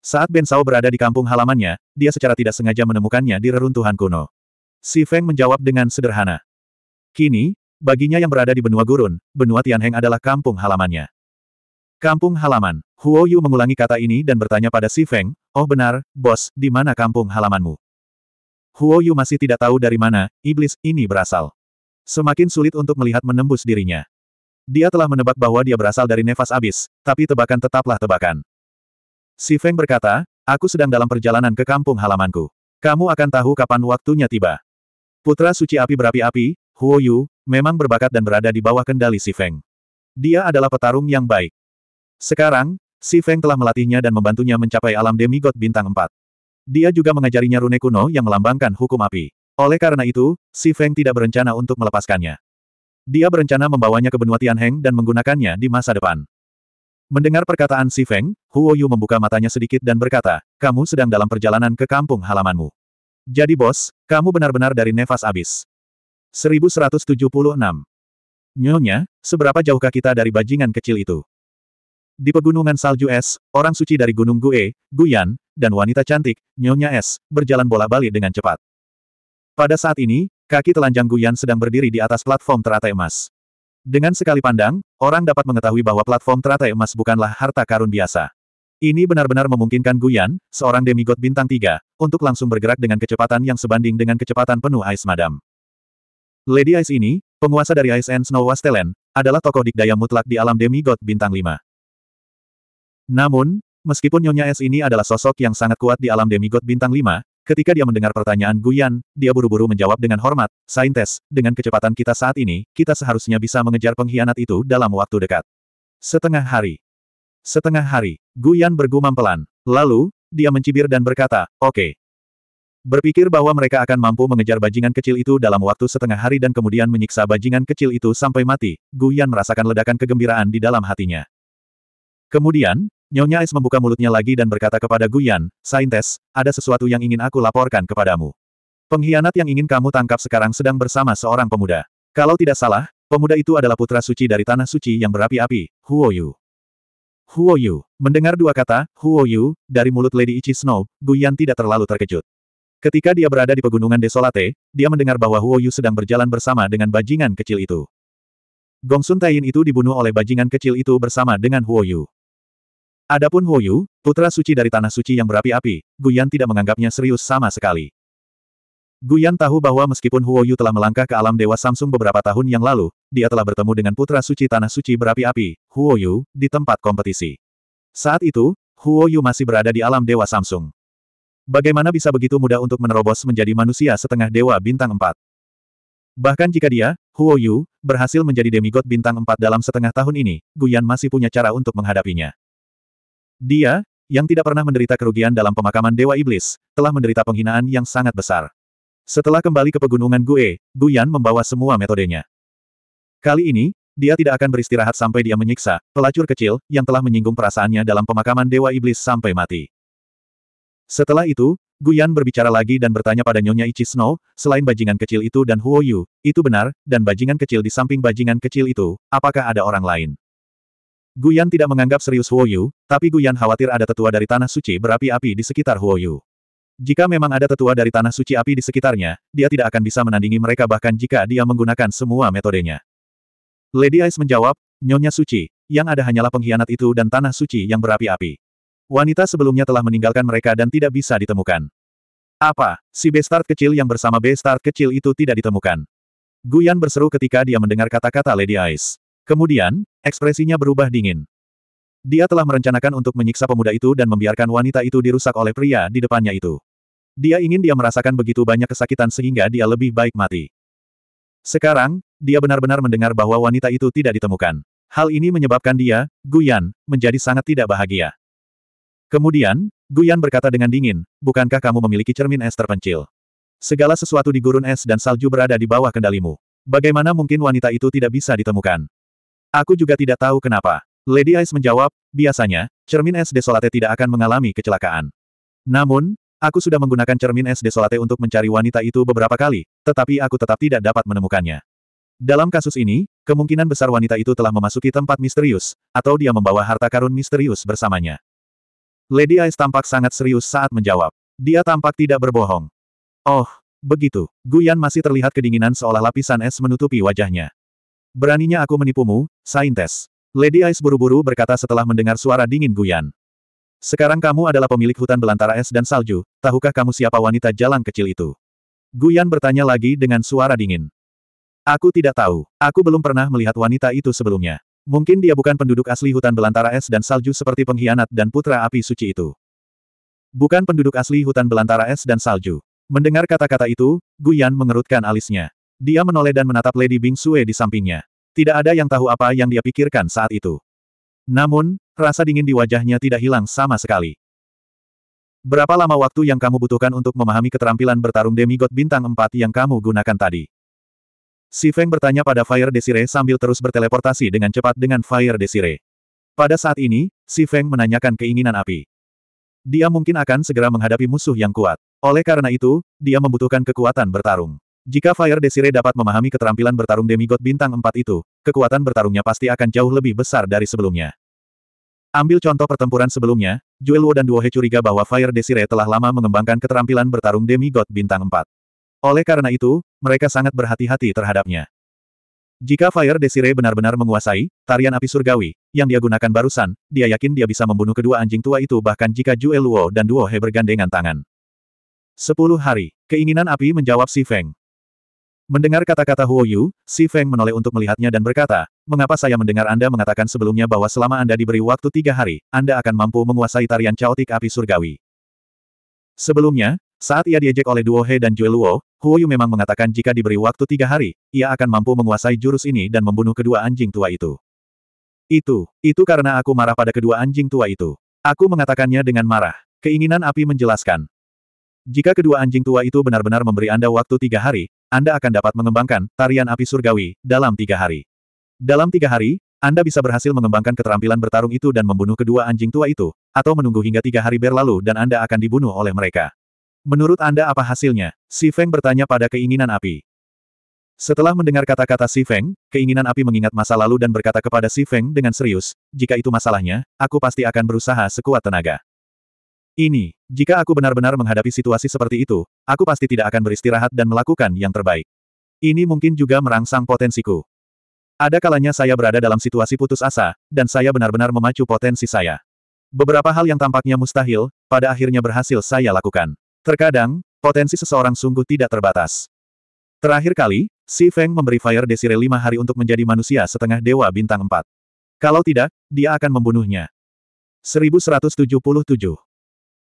Saat Ben Sao berada di kampung halamannya, dia secara tidak sengaja menemukannya di reruntuhan kuno. Si Feng menjawab dengan sederhana. Kini, baginya yang berada di benua gurun, benua Tianheng adalah kampung halamannya. Kampung halaman. Huoyu mengulangi kata ini dan bertanya pada Si Feng, Oh benar, bos, di mana kampung halamanmu? Huo Yu masih tidak tahu dari mana iblis ini berasal. Semakin sulit untuk melihat menembus dirinya. Dia telah menebak bahwa dia berasal dari nefas abis, tapi tebakan tetaplah tebakan. Si Feng berkata, aku sedang dalam perjalanan ke kampung halamanku. Kamu akan tahu kapan waktunya tiba. Putra suci api berapi-api, Huo Yu, memang berbakat dan berada di bawah kendali Si Feng. Dia adalah petarung yang baik. Sekarang, Si Feng telah melatihnya dan membantunya mencapai alam demigod bintang 4. Dia juga mengajarinya rune kuno yang melambangkan hukum api. Oleh karena itu, Si Feng tidak berencana untuk melepaskannya. Dia berencana membawanya ke benua Tianheng dan menggunakannya di masa depan. Mendengar perkataan Si Feng, Huo Yu membuka matanya sedikit dan berkata, kamu sedang dalam perjalanan ke kampung halamanmu. Jadi bos, kamu benar-benar dari nefas abis. 1176. Nyonya, seberapa jauhkah kita dari bajingan kecil itu? Di pegunungan salju es, orang suci dari Gunung Gue, Guyan, dan wanita cantik, Nyonya Es, berjalan bola-balik dengan cepat. Pada saat ini, kaki telanjang Guyan sedang berdiri di atas platform teratai emas. Dengan sekali pandang, orang dapat mengetahui bahwa platform teratai emas bukanlah harta karun biasa. Ini benar-benar memungkinkan Guyan, seorang demigod bintang tiga, untuk langsung bergerak dengan kecepatan yang sebanding dengan kecepatan penuh Ice Madam. Lady Ice ini, penguasa dari Ice and Snow Wasteland, adalah tokoh dikdaya mutlak di alam demigod bintang lima. Namun, meskipun Nyonya S ini adalah sosok yang sangat kuat di alam demigod bintang 5, ketika dia mendengar pertanyaan Guyan, dia buru-buru menjawab dengan hormat, Saintes, dengan kecepatan kita saat ini, kita seharusnya bisa mengejar pengkhianat itu dalam waktu dekat. Setengah hari. Setengah hari, Guyan bergumam pelan. Lalu, dia mencibir dan berkata, oke. Okay. Berpikir bahwa mereka akan mampu mengejar bajingan kecil itu dalam waktu setengah hari dan kemudian menyiksa bajingan kecil itu sampai mati, Guyan merasakan ledakan kegembiraan di dalam hatinya. Kemudian, Nyonya Es membuka mulutnya lagi dan berkata kepada Guyan, Saintes, ada sesuatu yang ingin aku laporkan kepadamu. Pengkhianat yang ingin kamu tangkap sekarang sedang bersama seorang pemuda. Kalau tidak salah, pemuda itu adalah putra suci dari tanah suci yang berapi-api, Huoyu. Huoyu. Mendengar dua kata, Huoyu, dari mulut Lady Ichi Snow, Guyan tidak terlalu terkejut. Ketika dia berada di pegunungan Desolate, dia mendengar bahwa Huoyu sedang berjalan bersama dengan bajingan kecil itu. Gongsun Taiyin itu dibunuh oleh bajingan kecil itu bersama dengan Huoyu. Adapun Wu Yu, putra suci dari tanah suci yang berapi-api, Guyan tidak menganggapnya serius sama sekali. Guyan tahu bahwa meskipun Huo Yu telah melangkah ke alam Dewa Samsung beberapa tahun yang lalu, dia telah bertemu dengan putra suci tanah suci berapi-api, Huo Yu, di tempat kompetisi. Saat itu, Huo Yu masih berada di alam Dewa Samsung. Bagaimana bisa begitu mudah untuk menerobos menjadi manusia setengah Dewa Bintang 4? Bahkan jika dia, Huoyu, berhasil menjadi demigod bintang 4 dalam setengah tahun ini, Guyan masih punya cara untuk menghadapinya. Dia, yang tidak pernah menderita kerugian dalam pemakaman Dewa Iblis, telah menderita penghinaan yang sangat besar. Setelah kembali ke pegunungan Gue, Guyan membawa semua metodenya. Kali ini, dia tidak akan beristirahat sampai dia menyiksa pelacur kecil yang telah menyinggung perasaannya dalam pemakaman Dewa Iblis sampai mati. Setelah itu, Guyan berbicara lagi dan bertanya pada Nyonya Ichi Snow, selain bajingan kecil itu dan Huo Yu, itu benar, dan bajingan kecil di samping bajingan kecil itu, apakah ada orang lain? Guyan tidak menganggap serius Huoyu, tapi Guyan khawatir ada tetua dari Tanah Suci berapi-api di sekitar Huoyu. Jika memang ada tetua dari Tanah Suci api di sekitarnya, dia tidak akan bisa menandingi mereka bahkan jika dia menggunakan semua metodenya. Lady Ice menjawab, Nyonya Suci, yang ada hanyalah pengkhianat itu dan Tanah Suci yang berapi-api. Wanita sebelumnya telah meninggalkan mereka dan tidak bisa ditemukan. Apa, si Bestart kecil yang bersama Bestart kecil itu tidak ditemukan? Guyan berseru ketika dia mendengar kata-kata Lady Ice. Kemudian, ekspresinya berubah dingin. Dia telah merencanakan untuk menyiksa pemuda itu dan membiarkan wanita itu dirusak oleh pria di depannya itu. Dia ingin dia merasakan begitu banyak kesakitan sehingga dia lebih baik mati. Sekarang, dia benar-benar mendengar bahwa wanita itu tidak ditemukan. Hal ini menyebabkan dia, Guyan, menjadi sangat tidak bahagia. Kemudian, Guyan berkata dengan dingin, bukankah kamu memiliki cermin es terpencil? Segala sesuatu di gurun es dan salju berada di bawah kendalimu. Bagaimana mungkin wanita itu tidak bisa ditemukan? Aku juga tidak tahu kenapa. Lady Ice menjawab, biasanya, cermin es desolate tidak akan mengalami kecelakaan. Namun, aku sudah menggunakan cermin es desolate untuk mencari wanita itu beberapa kali, tetapi aku tetap tidak dapat menemukannya. Dalam kasus ini, kemungkinan besar wanita itu telah memasuki tempat misterius, atau dia membawa harta karun misterius bersamanya. Lady Ice tampak sangat serius saat menjawab. Dia tampak tidak berbohong. Oh, begitu. Guyan masih terlihat kedinginan seolah lapisan es menutupi wajahnya. Beraninya aku menipumu, Saintes. Lady Ice buru-buru berkata setelah mendengar suara dingin Guyan. Sekarang kamu adalah pemilik hutan belantara es dan salju, tahukah kamu siapa wanita jalan kecil itu? Guyan bertanya lagi dengan suara dingin. Aku tidak tahu, aku belum pernah melihat wanita itu sebelumnya. Mungkin dia bukan penduduk asli hutan belantara es dan salju seperti pengkhianat dan putra api suci itu. Bukan penduduk asli hutan belantara es dan salju. Mendengar kata-kata itu, Guyan mengerutkan alisnya. Dia menoleh dan menatap Lady Bing Sue di sampingnya. Tidak ada yang tahu apa yang dia pikirkan saat itu. Namun, rasa dingin di wajahnya tidak hilang sama sekali. Berapa lama waktu yang kamu butuhkan untuk memahami keterampilan bertarung demigod bintang 4 yang kamu gunakan tadi? Si Feng bertanya pada Fire Desire sambil terus berteleportasi dengan cepat dengan Fire Desire. Pada saat ini, Si Feng menanyakan keinginan api. Dia mungkin akan segera menghadapi musuh yang kuat. Oleh karena itu, dia membutuhkan kekuatan bertarung. Jika Fire Desire dapat memahami keterampilan bertarung demigod bintang 4 itu, kekuatan bertarungnya pasti akan jauh lebih besar dari sebelumnya. Ambil contoh pertempuran sebelumnya, Juelwo dan Duo He curiga bahwa Fire Desire telah lama mengembangkan keterampilan bertarung demigod bintang 4. Oleh karena itu, mereka sangat berhati-hati terhadapnya. Jika Fire Desire benar-benar menguasai tarian api surgawi yang dia gunakan barusan, dia yakin dia bisa membunuh kedua anjing tua itu bahkan jika Juelwo dan Duo He bergandengan tangan. 10 hari, keinginan api menjawab si Feng. Mendengar kata-kata Huo Yu, Si Feng menoleh untuk melihatnya dan berkata, Mengapa saya mendengar Anda mengatakan sebelumnya bahwa selama Anda diberi waktu tiga hari, Anda akan mampu menguasai tarian caotik api surgawi? Sebelumnya, saat ia diejek oleh Duo He dan Jue Luo, Huo Yu memang mengatakan jika diberi waktu tiga hari, ia akan mampu menguasai jurus ini dan membunuh kedua anjing tua itu. Itu, itu karena aku marah pada kedua anjing tua itu. Aku mengatakannya dengan marah. Keinginan api menjelaskan. Jika kedua anjing tua itu benar-benar memberi Anda waktu tiga hari, anda akan dapat mengembangkan tarian api surgawi dalam tiga hari. Dalam tiga hari, Anda bisa berhasil mengembangkan keterampilan bertarung itu dan membunuh kedua anjing tua itu, atau menunggu hingga tiga hari berlalu dan Anda akan dibunuh oleh mereka. Menurut Anda apa hasilnya? Si Feng bertanya pada keinginan api. Setelah mendengar kata-kata Si Feng, keinginan api mengingat masa lalu dan berkata kepada Si Feng dengan serius, jika itu masalahnya, aku pasti akan berusaha sekuat tenaga. Ini, jika aku benar-benar menghadapi situasi seperti itu, aku pasti tidak akan beristirahat dan melakukan yang terbaik. Ini mungkin juga merangsang potensiku. Ada kalanya saya berada dalam situasi putus asa, dan saya benar-benar memacu potensi saya. Beberapa hal yang tampaknya mustahil, pada akhirnya berhasil saya lakukan. Terkadang, potensi seseorang sungguh tidak terbatas. Terakhir kali, Si Feng memberi Fire Desire lima hari untuk menjadi manusia setengah dewa bintang empat. Kalau tidak, dia akan membunuhnya. 1177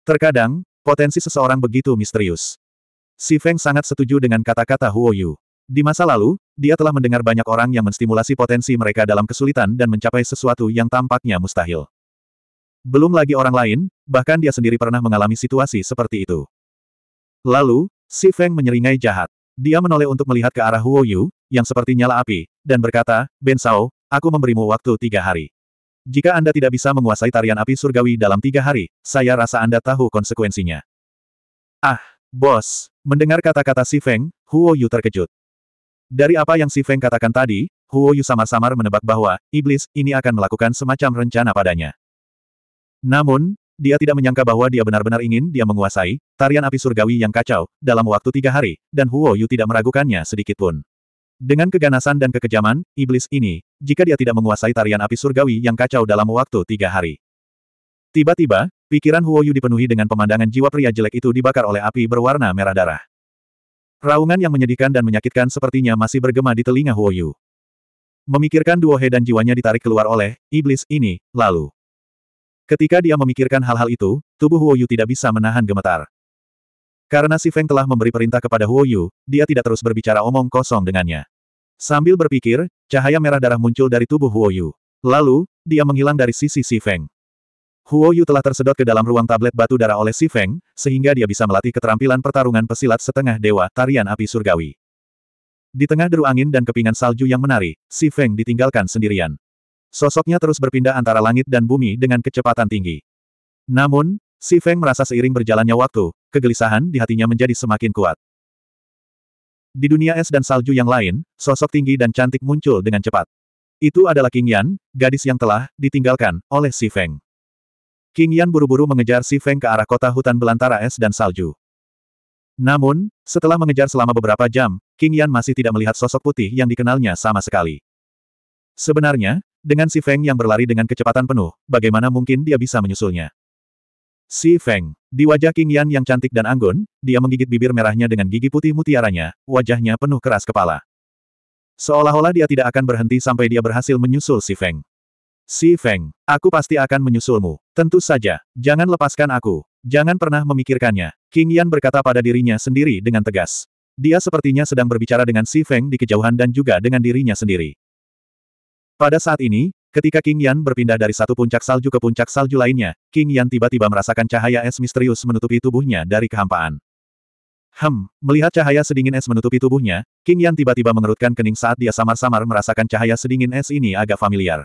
Terkadang, potensi seseorang begitu misterius. Si Feng sangat setuju dengan kata-kata Huo Yu. Di masa lalu, dia telah mendengar banyak orang yang menstimulasi potensi mereka dalam kesulitan dan mencapai sesuatu yang tampaknya mustahil. Belum lagi orang lain, bahkan dia sendiri pernah mengalami situasi seperti itu. Lalu, si Feng menyeringai jahat. Dia menoleh untuk melihat ke arah Huo Yu, yang seperti nyala api, dan berkata, Ben Sao, aku memberimu waktu tiga hari. Jika Anda tidak bisa menguasai tarian api surgawi dalam tiga hari, saya rasa Anda tahu konsekuensinya. Ah, bos! Mendengar kata-kata Si Feng, Huo Yu terkejut. Dari apa yang Si Feng katakan tadi, Huo Yu samar-samar menebak bahwa, iblis, ini akan melakukan semacam rencana padanya. Namun, dia tidak menyangka bahwa dia benar-benar ingin dia menguasai tarian api surgawi yang kacau dalam waktu tiga hari, dan Huo Yu tidak meragukannya sedikitpun. Dengan keganasan dan kekejaman, iblis ini, jika dia tidak menguasai tarian api surgawi yang kacau dalam waktu tiga hari. Tiba-tiba, pikiran Huoyu dipenuhi dengan pemandangan jiwa pria jelek itu dibakar oleh api berwarna merah darah. Raungan yang menyedihkan dan menyakitkan sepertinya masih bergema di telinga Huoyu. Memikirkan Duo He dan jiwanya ditarik keluar oleh iblis ini, lalu. Ketika dia memikirkan hal-hal itu, tubuh Huoyu tidak bisa menahan gemetar. Karena si Feng telah memberi perintah kepada Huo Yu, dia tidak terus berbicara omong kosong dengannya. Sambil berpikir, cahaya merah darah muncul dari tubuh Huo Yu. Lalu, dia menghilang dari sisi si Feng. Huo Yu telah tersedot ke dalam ruang tablet batu darah oleh si Feng, sehingga dia bisa melatih keterampilan pertarungan pesilat setengah dewa tarian api surgawi. Di tengah deru angin dan kepingan salju yang menari, Si Feng ditinggalkan sendirian. Sosoknya terus berpindah antara langit dan bumi dengan kecepatan tinggi. Namun, Si Feng merasa seiring berjalannya waktu, kegelisahan di hatinya menjadi semakin kuat. Di dunia es dan salju yang lain, sosok tinggi dan cantik muncul dengan cepat. Itu adalah King Yan, gadis yang telah ditinggalkan oleh Si Feng. King Yan buru-buru mengejar Si Feng ke arah kota hutan belantara es dan salju. Namun, setelah mengejar selama beberapa jam, King Yan masih tidak melihat sosok putih yang dikenalnya sama sekali. Sebenarnya, dengan Si Feng yang berlari dengan kecepatan penuh, bagaimana mungkin dia bisa menyusulnya? Si Feng. Di wajah King Yan yang cantik dan anggun, dia menggigit bibir merahnya dengan gigi putih mutiaranya, wajahnya penuh keras kepala. Seolah-olah dia tidak akan berhenti sampai dia berhasil menyusul Si Feng. Si Feng, aku pasti akan menyusulmu. Tentu saja, jangan lepaskan aku. Jangan pernah memikirkannya. King Yan berkata pada dirinya sendiri dengan tegas. Dia sepertinya sedang berbicara dengan Si Feng di kejauhan dan juga dengan dirinya sendiri. Pada saat ini, Ketika King Yan berpindah dari satu puncak salju ke puncak salju lainnya, King Yan tiba-tiba merasakan cahaya es misterius menutupi tubuhnya dari kehampaan. Hem, melihat cahaya sedingin es menutupi tubuhnya, King Yan tiba-tiba mengerutkan kening saat dia samar-samar merasakan cahaya sedingin es ini agak familiar.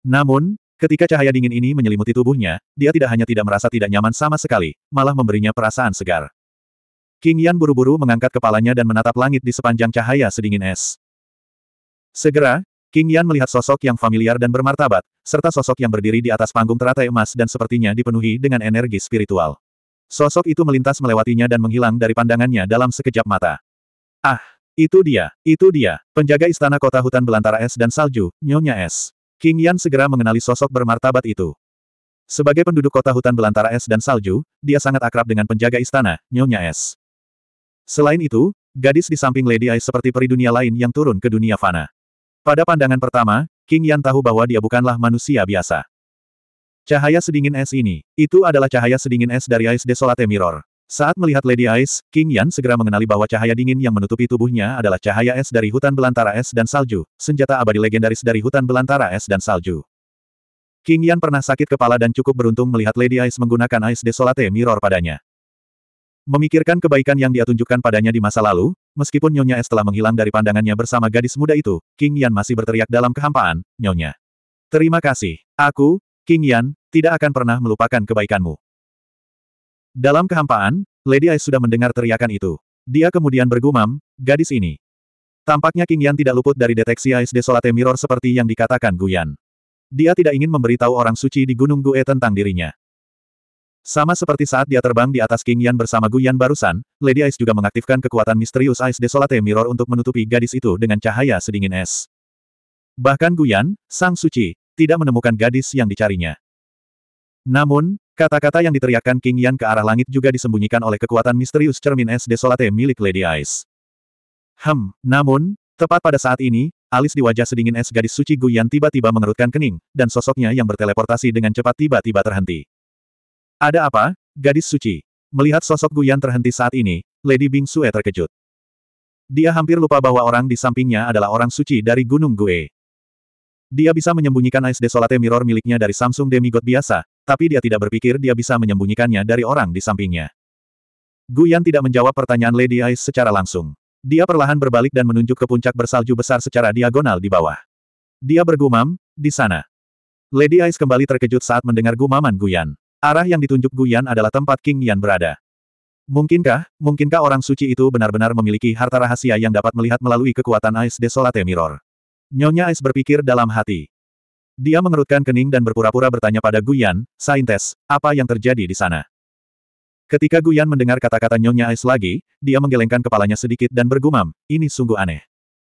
Namun, ketika cahaya dingin ini menyelimuti tubuhnya, dia tidak hanya tidak merasa tidak nyaman sama sekali, malah memberinya perasaan segar. King Yan buru-buru mengangkat kepalanya dan menatap langit di sepanjang cahaya sedingin es. Segera, King Yan melihat sosok yang familiar dan bermartabat, serta sosok yang berdiri di atas panggung teratai emas dan sepertinya dipenuhi dengan energi spiritual. Sosok itu melintas melewatinya dan menghilang dari pandangannya dalam sekejap mata. Ah, itu dia, itu dia, penjaga istana kota hutan belantara es dan salju, Nyonya Es. King Yan segera mengenali sosok bermartabat itu. Sebagai penduduk kota hutan belantara es dan salju, dia sangat akrab dengan penjaga istana, Nyonya Es. Selain itu, gadis di samping Lady Ice seperti peri dunia lain yang turun ke dunia fana. Pada pandangan pertama, King Yan tahu bahwa dia bukanlah manusia biasa. Cahaya sedingin es ini, itu adalah cahaya sedingin es dari Ice Desolate Mirror. Saat melihat Lady Ice, King Yan segera mengenali bahwa cahaya dingin yang menutupi tubuhnya adalah cahaya es dari hutan belantara es dan salju, senjata abadi legendaris dari hutan belantara es dan salju. King Yan pernah sakit kepala dan cukup beruntung melihat Lady Ice menggunakan Ice Desolate Mirror padanya. Memikirkan kebaikan yang dia tunjukkan padanya di masa lalu, Meskipun Nyonya Es telah menghilang dari pandangannya bersama gadis muda itu, King Yan masih berteriak dalam kehampaan, Nyonya. Terima kasih. Aku, King Yan, tidak akan pernah melupakan kebaikanmu. Dalam kehampaan, Lady Ice sudah mendengar teriakan itu. Dia kemudian bergumam, gadis ini. Tampaknya King Yan tidak luput dari deteksi Ice Desolate Mirror seperti yang dikatakan Gu Yan. Dia tidak ingin memberitahu orang suci di Gunung Gue tentang dirinya. Sama seperti saat dia terbang di atas King Yan bersama Guyan barusan, Lady Ice juga mengaktifkan kekuatan misterius Ice Desolate Mirror untuk menutupi gadis itu dengan cahaya sedingin es. Bahkan Guyan, Sang Suci, tidak menemukan gadis yang dicarinya. Namun, kata-kata yang diteriakkan King Yan ke arah langit juga disembunyikan oleh kekuatan misterius cermin es Desolate milik Lady Ice. Hem, namun, tepat pada saat ini, alis di wajah sedingin es gadis suci Guyan tiba-tiba mengerutkan kening, dan sosoknya yang berteleportasi dengan cepat tiba-tiba terhenti. Ada apa, gadis suci? Melihat sosok Guyan terhenti saat ini, Lady Bing Sue terkejut. Dia hampir lupa bahwa orang di sampingnya adalah orang suci dari Gunung Gue. Dia bisa menyembunyikan Ice Desolate Mirror miliknya dari Samsung Demigod biasa, tapi dia tidak berpikir dia bisa menyembunyikannya dari orang di sampingnya. Guyan tidak menjawab pertanyaan Lady Ice secara langsung. Dia perlahan berbalik dan menunjuk ke puncak bersalju besar secara diagonal di bawah. Dia bergumam, di sana. Lady Ice kembali terkejut saat mendengar gumaman Guyan. Arah yang ditunjuk Guyan adalah tempat King Yan berada. Mungkinkah, mungkinkah orang suci itu benar-benar memiliki harta rahasia yang dapat melihat melalui kekuatan Ais Desolate Mirror? Nyonya Ais berpikir dalam hati. Dia mengerutkan kening dan berpura-pura bertanya pada Guyan, Saintes, apa yang terjadi di sana? Ketika Guyan mendengar kata-kata Nyonya Ais lagi, dia menggelengkan kepalanya sedikit dan bergumam, ini sungguh aneh.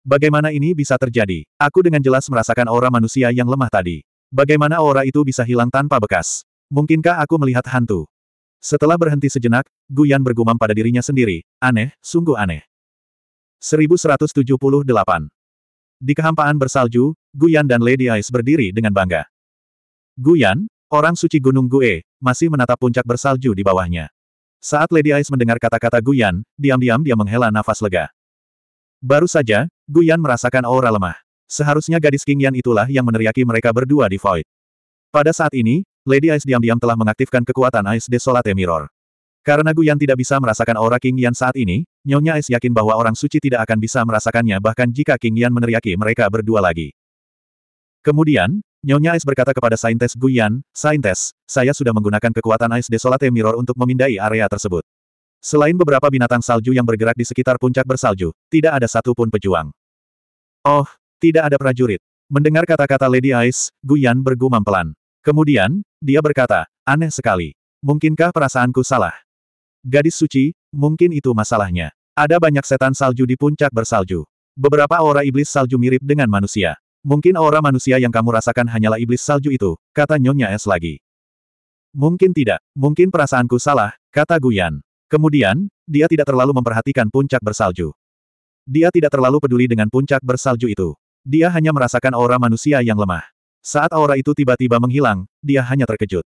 Bagaimana ini bisa terjadi? Aku dengan jelas merasakan aura manusia yang lemah tadi. Bagaimana aura itu bisa hilang tanpa bekas? Mungkinkah aku melihat hantu? Setelah berhenti sejenak, Guyan bergumam pada dirinya sendiri, aneh, sungguh aneh. 1178 Di kehampaan bersalju, Guyan dan Lady Ice berdiri dengan bangga. Guyan, orang suci Gunung Gue, masih menatap puncak bersalju di bawahnya. Saat Lady Ice mendengar kata-kata Guyan, diam-diam dia menghela nafas lega. Baru saja, Guyan merasakan aura lemah. Seharusnya gadis King Yan itulah yang meneriaki mereka berdua di Void. Pada saat ini, Lady Ice diam-diam telah mengaktifkan kekuatan Ice Desolate Mirror. Karena Guyan tidak bisa merasakan aura King Yan saat ini, Nyonya Ice yakin bahwa orang suci tidak akan bisa merasakannya bahkan jika King Yan meneriaki mereka berdua lagi. Kemudian, Nyonya Ice berkata kepada Saintes Guyan, Saintes, saya sudah menggunakan kekuatan Ice Desolate Mirror untuk memindai area tersebut. Selain beberapa binatang salju yang bergerak di sekitar puncak bersalju, tidak ada satupun pejuang. Oh, tidak ada prajurit. Mendengar kata-kata Lady Ice, Guyan bergumam pelan. Kemudian, dia berkata, aneh sekali. Mungkinkah perasaanku salah? Gadis suci, mungkin itu masalahnya. Ada banyak setan salju di puncak bersalju. Beberapa aura iblis salju mirip dengan manusia. Mungkin aura manusia yang kamu rasakan hanyalah iblis salju itu, kata Nyonya Es lagi. Mungkin tidak, mungkin perasaanku salah, kata Guyan. Kemudian, dia tidak terlalu memperhatikan puncak bersalju. Dia tidak terlalu peduli dengan puncak bersalju itu. Dia hanya merasakan aura manusia yang lemah. Saat aura itu tiba-tiba menghilang, dia hanya terkejut.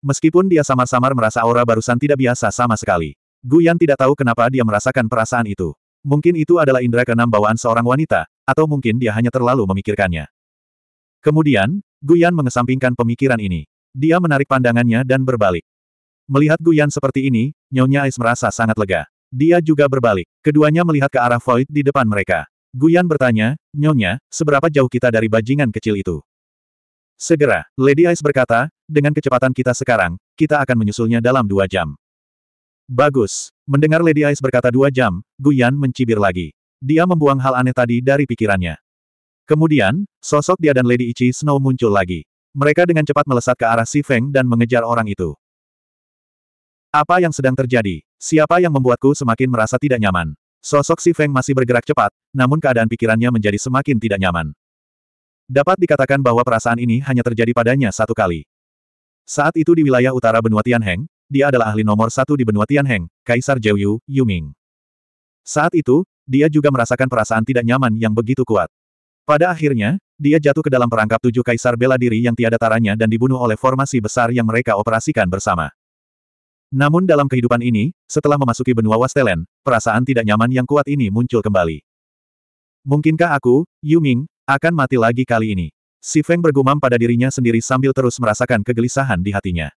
Meskipun dia samar-samar merasa aura barusan tidak biasa sama sekali. Gu Yan tidak tahu kenapa dia merasakan perasaan itu. Mungkin itu adalah indera keenam bawaan seorang wanita, atau mungkin dia hanya terlalu memikirkannya. Kemudian, Gu Yan mengesampingkan pemikiran ini. Dia menarik pandangannya dan berbalik. Melihat Gu Yan seperti ini, Nyonya Ais merasa sangat lega. Dia juga berbalik. Keduanya melihat ke arah Void di depan mereka. Gu Yan bertanya, Nyonya, seberapa jauh kita dari bajingan kecil itu? Segera, Lady Ice berkata, dengan kecepatan kita sekarang, kita akan menyusulnya dalam dua jam. Bagus. Mendengar Lady Ice berkata dua jam, Guyan mencibir lagi. Dia membuang hal aneh tadi dari pikirannya. Kemudian, sosok dia dan Lady Ichi Snow muncul lagi. Mereka dengan cepat melesat ke arah Si Feng dan mengejar orang itu. Apa yang sedang terjadi? Siapa yang membuatku semakin merasa tidak nyaman? Sosok Si Feng masih bergerak cepat, namun keadaan pikirannya menjadi semakin tidak nyaman. Dapat dikatakan bahwa perasaan ini hanya terjadi padanya satu kali. Saat itu di wilayah utara benua Tianheng, dia adalah ahli nomor satu di benua Tianheng, Kaisar Jiuyu, Yuming. Saat itu, dia juga merasakan perasaan tidak nyaman yang begitu kuat. Pada akhirnya, dia jatuh ke dalam perangkap tujuh kaisar bela diri yang tiada taranya dan dibunuh oleh formasi besar yang mereka operasikan bersama. Namun dalam kehidupan ini, setelah memasuki benua Wastelen, perasaan tidak nyaman yang kuat ini muncul kembali. Mungkinkah aku, Yuming, akan mati lagi kali ini. Si Feng bergumam pada dirinya sendiri sambil terus merasakan kegelisahan di hatinya.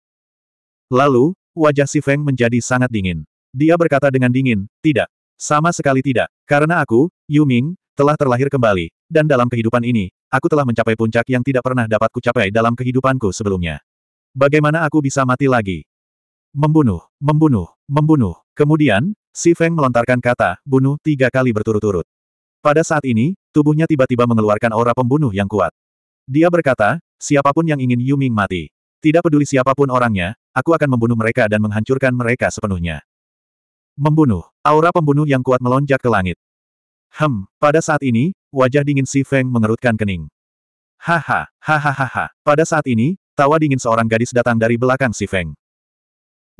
Lalu, wajah Si Feng menjadi sangat dingin. Dia berkata dengan dingin, tidak. Sama sekali tidak. Karena aku, Yu Ming, telah terlahir kembali, dan dalam kehidupan ini, aku telah mencapai puncak yang tidak pernah dapat kucapai dalam kehidupanku sebelumnya. Bagaimana aku bisa mati lagi? Membunuh, membunuh, membunuh. Kemudian, Si Feng melontarkan kata, bunuh, tiga kali berturut-turut. Pada saat ini, tubuhnya tiba-tiba mengeluarkan aura pembunuh yang kuat. Dia berkata, siapapun yang ingin Yu Ming mati. Tidak peduli siapapun orangnya, aku akan membunuh mereka dan menghancurkan mereka sepenuhnya. Membunuh. Aura pembunuh yang kuat melonjak ke langit. Hem, pada saat ini, wajah dingin Si Feng mengerutkan kening. Haha, hahaha. Pada saat ini, tawa dingin seorang gadis datang dari belakang Si Feng.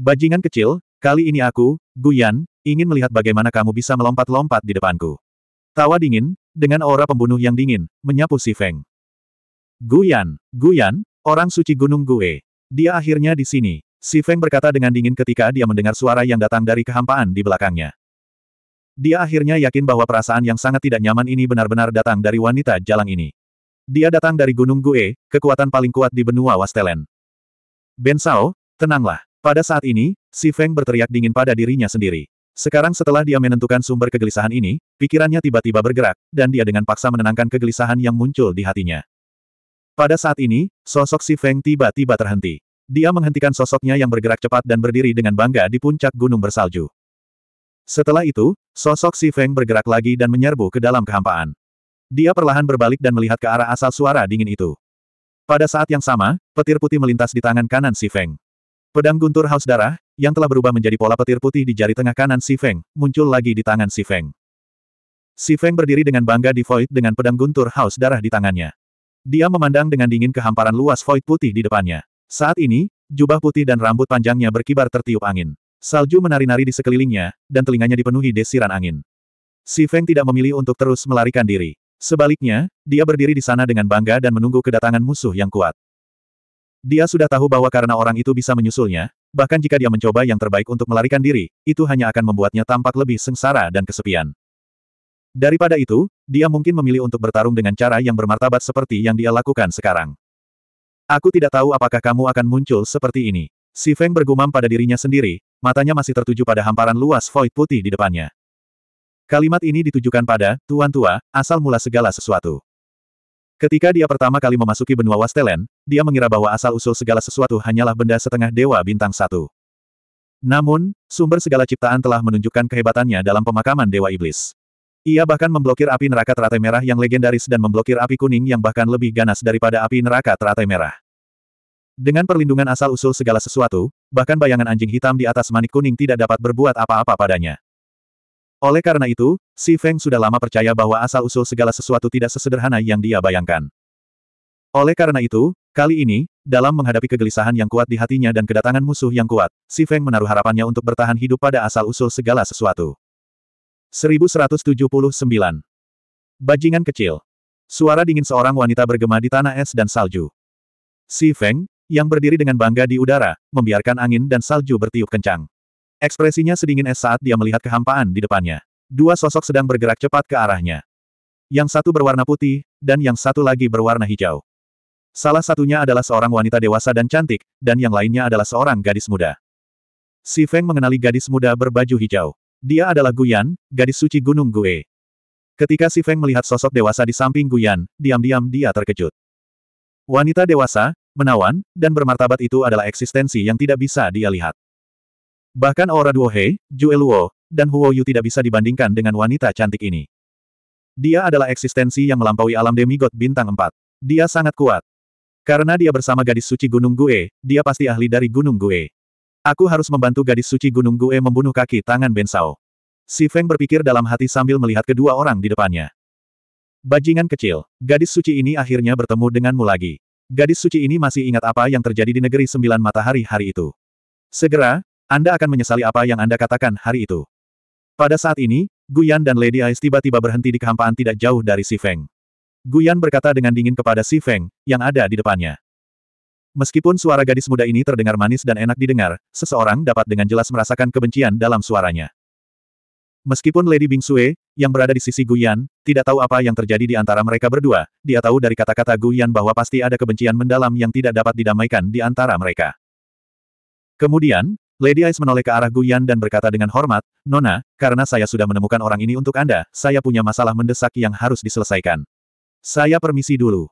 Bajingan kecil, kali ini aku, Guyan, ingin melihat bagaimana kamu bisa melompat-lompat di depanku. Tawa dingin, dengan aura pembunuh yang dingin, menyapu si Feng. Guyan, Guyan, orang suci Gunung Gue. Dia akhirnya di sini, si Feng berkata dengan dingin ketika dia mendengar suara yang datang dari kehampaan di belakangnya. Dia akhirnya yakin bahwa perasaan yang sangat tidak nyaman ini benar-benar datang dari wanita jalang ini. Dia datang dari Gunung Gue, kekuatan paling kuat di benua Wastelen. Ben Sao, tenanglah. Pada saat ini, si Feng berteriak dingin pada dirinya sendiri. Sekarang setelah dia menentukan sumber kegelisahan ini, pikirannya tiba-tiba bergerak, dan dia dengan paksa menenangkan kegelisahan yang muncul di hatinya. Pada saat ini, sosok Si Feng tiba-tiba terhenti. Dia menghentikan sosoknya yang bergerak cepat dan berdiri dengan bangga di puncak gunung bersalju. Setelah itu, sosok Si Feng bergerak lagi dan menyerbu ke dalam kehampaan. Dia perlahan berbalik dan melihat ke arah asal suara dingin itu. Pada saat yang sama, petir putih melintas di tangan kanan Si Feng. Pedang guntur haus darah, yang telah berubah menjadi pola petir putih di jari tengah kanan Si Feng, muncul lagi di tangan Si Feng. Si Feng berdiri dengan bangga di void dengan pedang guntur haus darah di tangannya. Dia memandang dengan dingin kehamparan luas void putih di depannya. Saat ini, jubah putih dan rambut panjangnya berkibar tertiup angin. Salju menari-nari di sekelilingnya, dan telinganya dipenuhi desiran angin. Si Feng tidak memilih untuk terus melarikan diri. Sebaliknya, dia berdiri di sana dengan bangga dan menunggu kedatangan musuh yang kuat. Dia sudah tahu bahwa karena orang itu bisa menyusulnya, bahkan jika dia mencoba yang terbaik untuk melarikan diri, itu hanya akan membuatnya tampak lebih sengsara dan kesepian. Daripada itu, dia mungkin memilih untuk bertarung dengan cara yang bermartabat seperti yang dia lakukan sekarang. Aku tidak tahu apakah kamu akan muncul seperti ini. Si Feng bergumam pada dirinya sendiri, matanya masih tertuju pada hamparan luas void putih di depannya. Kalimat ini ditujukan pada, Tuan Tua, asal mula segala sesuatu. Ketika dia pertama kali memasuki benua Wastelen, dia mengira bahwa asal-usul segala sesuatu hanyalah benda setengah dewa bintang satu. Namun, sumber segala ciptaan telah menunjukkan kehebatannya dalam pemakaman dewa iblis. Ia bahkan memblokir api neraka teratai merah yang legendaris dan memblokir api kuning yang bahkan lebih ganas daripada api neraka teratai merah. Dengan perlindungan asal-usul segala sesuatu, bahkan bayangan anjing hitam di atas manik kuning tidak dapat berbuat apa-apa padanya. Oleh karena itu, Si Feng sudah lama percaya bahwa asal-usul segala sesuatu tidak sesederhana yang dia bayangkan. Oleh karena itu, kali ini, dalam menghadapi kegelisahan yang kuat di hatinya dan kedatangan musuh yang kuat, Si Feng menaruh harapannya untuk bertahan hidup pada asal-usul segala sesuatu. 1179. Bajingan kecil. Suara dingin seorang wanita bergema di tanah es dan salju. Si Feng, yang berdiri dengan bangga di udara, membiarkan angin dan salju bertiup kencang. Ekspresinya sedingin es saat dia melihat kehampaan di depannya. Dua sosok sedang bergerak cepat ke arahnya. Yang satu berwarna putih, dan yang satu lagi berwarna hijau. Salah satunya adalah seorang wanita dewasa dan cantik, dan yang lainnya adalah seorang gadis muda. Si Feng mengenali gadis muda berbaju hijau. Dia adalah Guyan, gadis suci Gunung Gue. Ketika Si Feng melihat sosok dewasa di samping Guyan, diam-diam dia terkejut. Wanita dewasa, menawan, dan bermartabat itu adalah eksistensi yang tidak bisa dia lihat. Bahkan aura duo He, Jue Luo, dan Huo Yu tidak bisa dibandingkan dengan wanita cantik ini. Dia adalah eksistensi yang melampaui alam demigod bintang 4. Dia sangat kuat. Karena dia bersama gadis suci Gunung Gue, dia pasti ahli dari Gunung Gue. Aku harus membantu gadis suci Gunung Gue membunuh kaki tangan Bensao. Si Feng berpikir dalam hati sambil melihat kedua orang di depannya. Bajingan kecil, gadis suci ini akhirnya bertemu denganmu lagi. Gadis suci ini masih ingat apa yang terjadi di negeri sembilan matahari hari itu. Segera, anda akan menyesali apa yang Anda katakan hari itu. Pada saat ini, Guyan dan Lady Ice tiba-tiba berhenti di kehampaan tidak jauh dari Si Feng. Guyan berkata dengan dingin kepada Si Feng, yang ada di depannya. Meskipun suara gadis muda ini terdengar manis dan enak didengar, seseorang dapat dengan jelas merasakan kebencian dalam suaranya. Meskipun Lady Bing Sue, yang berada di sisi Guyan, tidak tahu apa yang terjadi di antara mereka berdua, dia tahu dari kata-kata Guyan bahwa pasti ada kebencian mendalam yang tidak dapat didamaikan di antara mereka. Kemudian, Lady Ice menoleh ke arah Guyan dan berkata dengan hormat, Nona, karena saya sudah menemukan orang ini untuk Anda, saya punya masalah mendesak yang harus diselesaikan. Saya permisi dulu.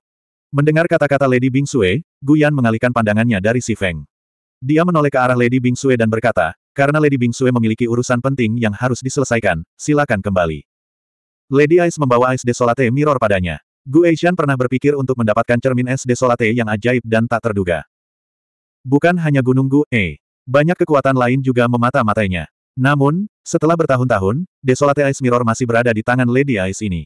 Mendengar kata-kata Lady Bing Sue, Guyan mengalihkan pandangannya dari Si Feng. Dia menoleh ke arah Lady Bing Sue dan berkata, karena Lady Bing Sue memiliki urusan penting yang harus diselesaikan, silakan kembali. Lady Ice membawa Ice Desolate Mirror padanya. Gu Aishan pernah berpikir untuk mendapatkan cermin es Desolate yang ajaib dan tak terduga. Bukan hanya Gunung Gu, eh. Banyak kekuatan lain juga memata-matainya. Namun, setelah bertahun-tahun, Desolate Ice Mirror masih berada di tangan Lady Ice ini.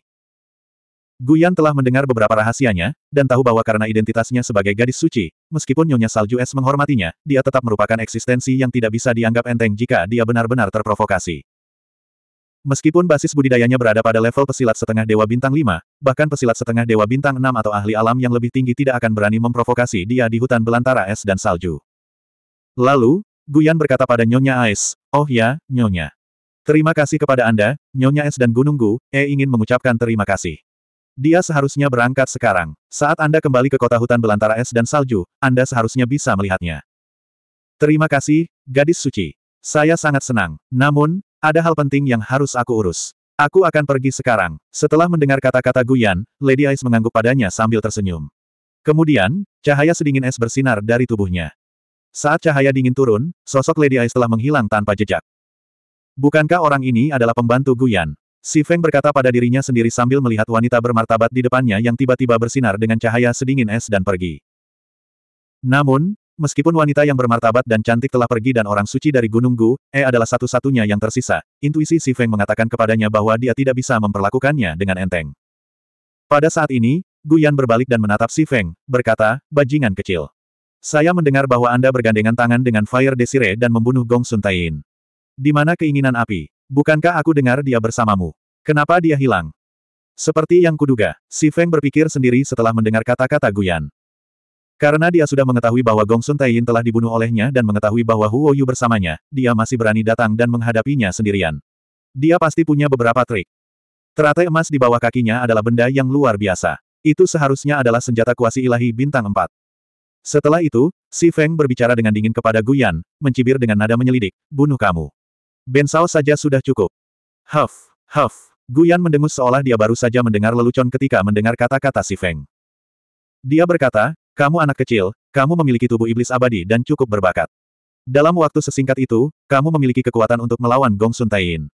Guyan telah mendengar beberapa rahasianya, dan tahu bahwa karena identitasnya sebagai gadis suci, meskipun Nyonya Salju Es menghormatinya, dia tetap merupakan eksistensi yang tidak bisa dianggap enteng jika dia benar-benar terprovokasi. Meskipun basis budidayanya berada pada level pesilat setengah Dewa Bintang 5, bahkan pesilat setengah Dewa Bintang 6 atau ahli alam yang lebih tinggi tidak akan berani memprovokasi dia di hutan belantara es dan salju. Lalu, Guyan berkata pada Nyonya Ais, Oh ya, Nyonya. Terima kasih kepada Anda, Nyonya Es dan Gunung Gu, E ingin mengucapkan terima kasih. Dia seharusnya berangkat sekarang. Saat Anda kembali ke kota hutan belantara es dan salju, Anda seharusnya bisa melihatnya. Terima kasih, gadis suci. Saya sangat senang. Namun, ada hal penting yang harus aku urus. Aku akan pergi sekarang. Setelah mendengar kata-kata Guyan, Lady Ais mengangguk padanya sambil tersenyum. Kemudian, cahaya sedingin es bersinar dari tubuhnya. Saat cahaya dingin turun, sosok Lady Ice telah menghilang tanpa jejak. Bukankah orang ini adalah pembantu Guyan? Si Feng berkata pada dirinya sendiri sambil melihat wanita bermartabat di depannya yang tiba-tiba bersinar dengan cahaya sedingin es dan pergi. Namun, meskipun wanita yang bermartabat dan cantik telah pergi dan orang suci dari Gunung Gu, E adalah satu-satunya yang tersisa, intuisi Si Feng mengatakan kepadanya bahwa dia tidak bisa memperlakukannya dengan enteng. Pada saat ini, Guyan berbalik dan menatap Si Feng, berkata, bajingan kecil. Saya mendengar bahwa Anda bergandengan tangan dengan Fire Desire dan membunuh Gong Sun Tain. Di mana keinginan api? Bukankah aku dengar dia bersamamu? Kenapa dia hilang? Seperti yang kuduga, Si Feng berpikir sendiri setelah mendengar kata-kata Guyan. Karena dia sudah mengetahui bahwa Gong Sun Tain telah dibunuh olehnya dan mengetahui bahwa Huo Yu bersamanya, dia masih berani datang dan menghadapinya sendirian. Dia pasti punya beberapa trik. Teratai emas di bawah kakinya adalah benda yang luar biasa. Itu seharusnya adalah senjata kuasi ilahi bintang 4. Setelah itu, Si Feng berbicara dengan dingin kepada Guyan, mencibir dengan nada menyelidik, bunuh kamu. Sao saja sudah cukup. Huff, huff. Guyan mendengus seolah dia baru saja mendengar lelucon ketika mendengar kata-kata Si Feng. Dia berkata, kamu anak kecil, kamu memiliki tubuh iblis abadi dan cukup berbakat. Dalam waktu sesingkat itu, kamu memiliki kekuatan untuk melawan Gong Sun Taiyin.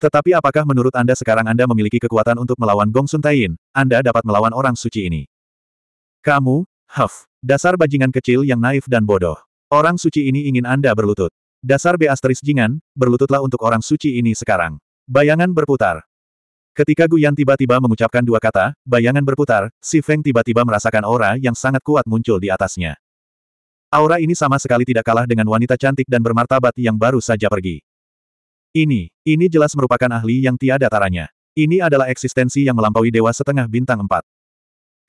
Tetapi apakah menurut Anda sekarang Anda memiliki kekuatan untuk melawan Gong Sun Taiyin? Anda dapat melawan orang suci ini. Kamu, Huff, dasar bajingan kecil yang naif dan bodoh. Orang suci ini ingin Anda berlutut. Dasar B asteris jingan, berlututlah untuk orang suci ini sekarang. Bayangan berputar. Ketika Guyan tiba-tiba mengucapkan dua kata, bayangan berputar, si Feng tiba-tiba merasakan aura yang sangat kuat muncul di atasnya. Aura ini sama sekali tidak kalah dengan wanita cantik dan bermartabat yang baru saja pergi. Ini, ini jelas merupakan ahli yang tiada taranya. Ini adalah eksistensi yang melampaui dewa setengah bintang empat.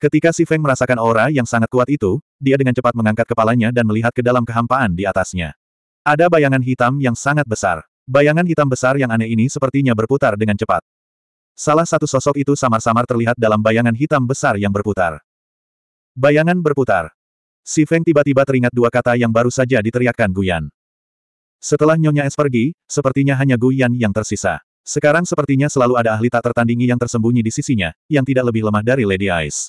Ketika Si Feng merasakan aura yang sangat kuat itu, dia dengan cepat mengangkat kepalanya dan melihat ke dalam kehampaan di atasnya. Ada bayangan hitam yang sangat besar. Bayangan hitam besar yang aneh ini sepertinya berputar dengan cepat. Salah satu sosok itu samar-samar terlihat dalam bayangan hitam besar yang berputar. Bayangan berputar. Si Feng tiba-tiba teringat dua kata yang baru saja diteriakkan Guyan. Setelah Nyonya Es pergi, sepertinya hanya Guyan yang tersisa. Sekarang sepertinya selalu ada ahli tak tertandingi yang tersembunyi di sisinya, yang tidak lebih lemah dari Lady Ice.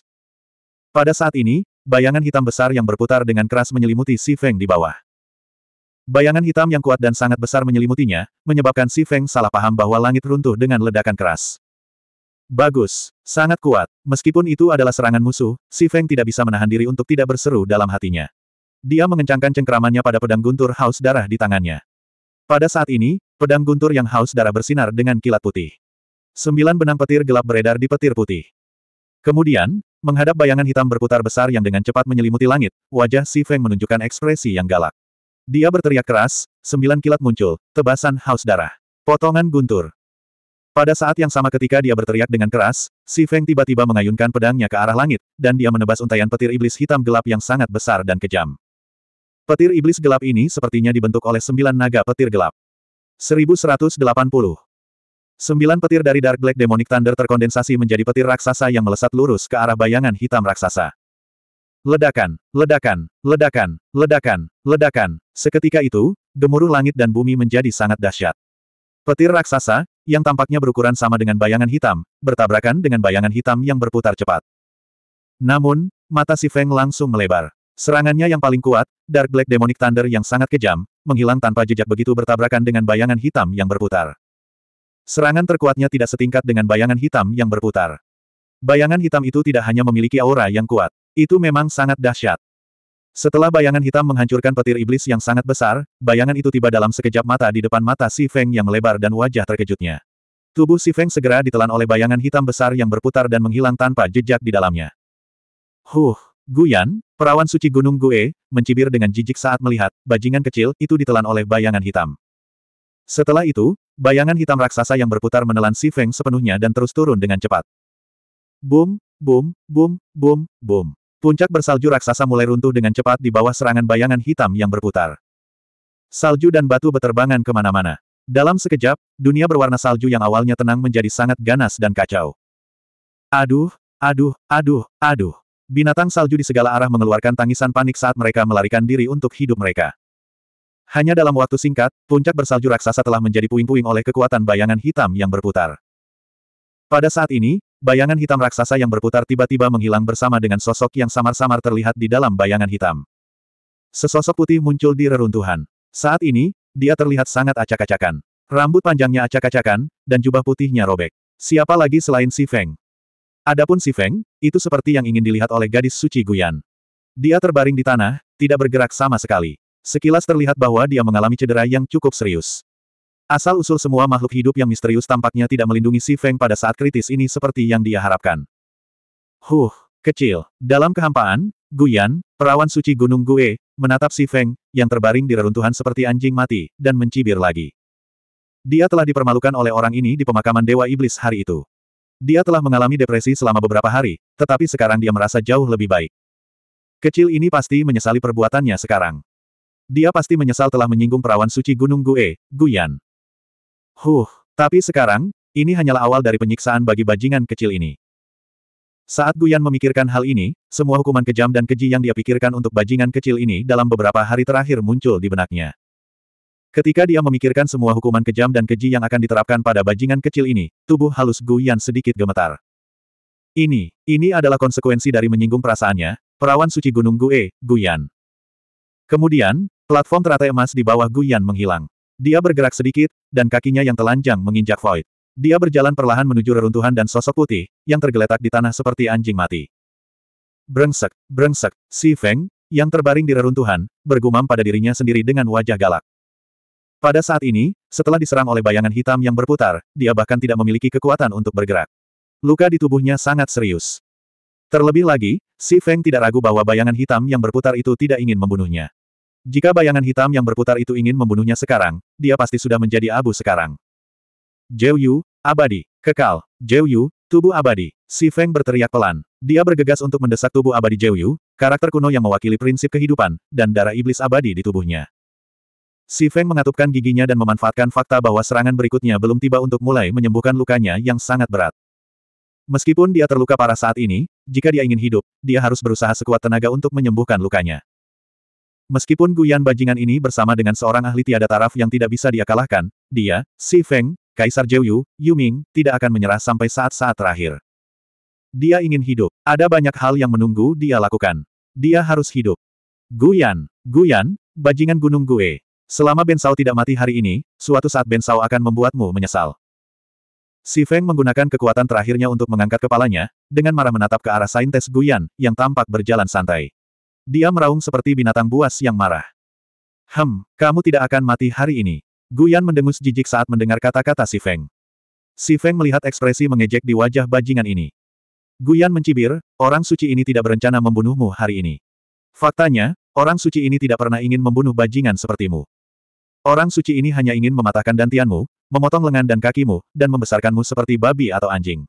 Pada saat ini, bayangan hitam besar yang berputar dengan keras menyelimuti Si Feng di bawah. Bayangan hitam yang kuat dan sangat besar menyelimutinya, menyebabkan Si Feng salah paham bahwa langit runtuh dengan ledakan keras. Bagus, sangat kuat. Meskipun itu adalah serangan musuh, Si Feng tidak bisa menahan diri untuk tidak berseru dalam hatinya. Dia mengencangkan cengkeramannya pada pedang guntur haus darah di tangannya. Pada saat ini, pedang guntur yang haus darah bersinar dengan kilat putih. Sembilan benang petir gelap beredar di petir putih. Kemudian, Menghadap bayangan hitam berputar besar yang dengan cepat menyelimuti langit, wajah Si Feng menunjukkan ekspresi yang galak. Dia berteriak keras, sembilan kilat muncul, tebasan haus darah. Potongan guntur. Pada saat yang sama ketika dia berteriak dengan keras, Si Feng tiba-tiba mengayunkan pedangnya ke arah langit, dan dia menebas untaian petir iblis hitam gelap yang sangat besar dan kejam. Petir iblis gelap ini sepertinya dibentuk oleh sembilan naga petir gelap. 1180 Sembilan petir dari Dark Black Demonic Thunder terkondensasi menjadi petir raksasa yang melesat lurus ke arah bayangan hitam raksasa. Ledakan, ledakan, ledakan, ledakan, ledakan. Seketika itu, gemuruh langit dan bumi menjadi sangat dahsyat. Petir raksasa, yang tampaknya berukuran sama dengan bayangan hitam, bertabrakan dengan bayangan hitam yang berputar cepat. Namun, mata si Feng langsung melebar. Serangannya yang paling kuat, Dark Black Demonic Thunder yang sangat kejam, menghilang tanpa jejak begitu bertabrakan dengan bayangan hitam yang berputar. Serangan terkuatnya tidak setingkat dengan bayangan hitam yang berputar. Bayangan hitam itu tidak hanya memiliki aura yang kuat. Itu memang sangat dahsyat. Setelah bayangan hitam menghancurkan petir iblis yang sangat besar, bayangan itu tiba dalam sekejap mata di depan mata Si Feng yang melebar dan wajah terkejutnya. Tubuh Si Feng segera ditelan oleh bayangan hitam besar yang berputar dan menghilang tanpa jejak di dalamnya. Huh, Guyan, perawan suci Gunung Gue, mencibir dengan jijik saat melihat, bajingan kecil, itu ditelan oleh bayangan hitam. Setelah itu, bayangan hitam raksasa yang berputar menelan si Feng sepenuhnya dan terus turun dengan cepat. Boom, boom, boom, boom, boom. Puncak bersalju raksasa mulai runtuh dengan cepat di bawah serangan bayangan hitam yang berputar. Salju dan batu beterbangan kemana-mana. Dalam sekejap, dunia berwarna salju yang awalnya tenang menjadi sangat ganas dan kacau. Aduh, aduh, aduh, aduh. Binatang salju di segala arah mengeluarkan tangisan panik saat mereka melarikan diri untuk hidup mereka. Hanya dalam waktu singkat, puncak bersalju raksasa telah menjadi puing-puing oleh kekuatan bayangan hitam yang berputar. Pada saat ini, bayangan hitam raksasa yang berputar tiba-tiba menghilang bersama dengan sosok yang samar-samar terlihat di dalam bayangan hitam. Sesosok putih muncul di reruntuhan. Saat ini, dia terlihat sangat acak-acakan. Rambut panjangnya acak-acakan, dan jubah putihnya robek. Siapa lagi selain Si Feng? Adapun Si Feng, itu seperti yang ingin dilihat oleh gadis suci Guyan. Dia terbaring di tanah, tidak bergerak sama sekali. Sekilas terlihat bahwa dia mengalami cedera yang cukup serius. Asal-usul semua makhluk hidup yang misterius tampaknya tidak melindungi Si Feng pada saat kritis ini seperti yang dia harapkan. Huh, kecil. Dalam kehampaan, Guyan, perawan suci Gunung Gue, menatap Si Feng, yang terbaring di reruntuhan seperti anjing mati, dan mencibir lagi. Dia telah dipermalukan oleh orang ini di pemakaman Dewa Iblis hari itu. Dia telah mengalami depresi selama beberapa hari, tetapi sekarang dia merasa jauh lebih baik. Kecil ini pasti menyesali perbuatannya sekarang. Dia pasti menyesal telah menyinggung perawan suci Gunung Gue, Guyan. Huh, tapi sekarang, ini hanyalah awal dari penyiksaan bagi bajingan kecil ini. Saat Guyan memikirkan hal ini, semua hukuman kejam dan keji yang dia pikirkan untuk bajingan kecil ini dalam beberapa hari terakhir muncul di benaknya. Ketika dia memikirkan semua hukuman kejam dan keji yang akan diterapkan pada bajingan kecil ini, tubuh halus Guyan sedikit gemetar. Ini, ini adalah konsekuensi dari menyinggung perasaannya, perawan suci Gunung Gue, Guyan. Kemudian, platform teratai emas di bawah Guyan menghilang. Dia bergerak sedikit, dan kakinya yang telanjang menginjak void. Dia berjalan perlahan menuju reruntuhan dan sosok putih, yang tergeletak di tanah seperti anjing mati. Brengsek, brengsek, si Feng, yang terbaring di reruntuhan, bergumam pada dirinya sendiri dengan wajah galak. Pada saat ini, setelah diserang oleh bayangan hitam yang berputar, dia bahkan tidak memiliki kekuatan untuk bergerak. Luka di tubuhnya sangat serius. Terlebih lagi, Si Feng tidak ragu bahwa bayangan hitam yang berputar itu tidak ingin membunuhnya. Jika bayangan hitam yang berputar itu ingin membunuhnya sekarang, dia pasti sudah menjadi abu sekarang. Zhou Yu, abadi, kekal, Zhou Yu, tubuh abadi, Si Feng berteriak pelan. Dia bergegas untuk mendesak tubuh abadi Zhou Yu, karakter kuno yang mewakili prinsip kehidupan, dan darah iblis abadi di tubuhnya. Si Feng mengatupkan giginya dan memanfaatkan fakta bahwa serangan berikutnya belum tiba untuk mulai menyembuhkan lukanya yang sangat berat. Meskipun dia terluka parah saat ini, jika dia ingin hidup, dia harus berusaha sekuat tenaga untuk menyembuhkan lukanya. Meskipun Guyan bajingan ini bersama dengan seorang ahli tiada taraf yang tidak bisa dia kalahkan, dia, Si Feng, Kaisar Yu Ming tidak akan menyerah sampai saat-saat terakhir. Dia ingin hidup. Ada banyak hal yang menunggu dia lakukan. Dia harus hidup. Guyan, Guyan, bajingan gunung Gue. Selama Bensao tidak mati hari ini, suatu saat Bensau akan membuatmu menyesal. Si Feng menggunakan kekuatan terakhirnya untuk mengangkat kepalanya, dengan marah menatap ke arah saintes Guyan, yang tampak berjalan santai. Dia meraung seperti binatang buas yang marah. Hem, kamu tidak akan mati hari ini. Guyan mendengus jijik saat mendengar kata-kata si Feng. Si Feng melihat ekspresi mengejek di wajah bajingan ini. Guyan mencibir, orang suci ini tidak berencana membunuhmu hari ini. Faktanya, orang suci ini tidak pernah ingin membunuh bajingan sepertimu. Orang suci ini hanya ingin mematahkan dantianmu, memotong lengan dan kakimu, dan membesarkanmu seperti babi atau anjing.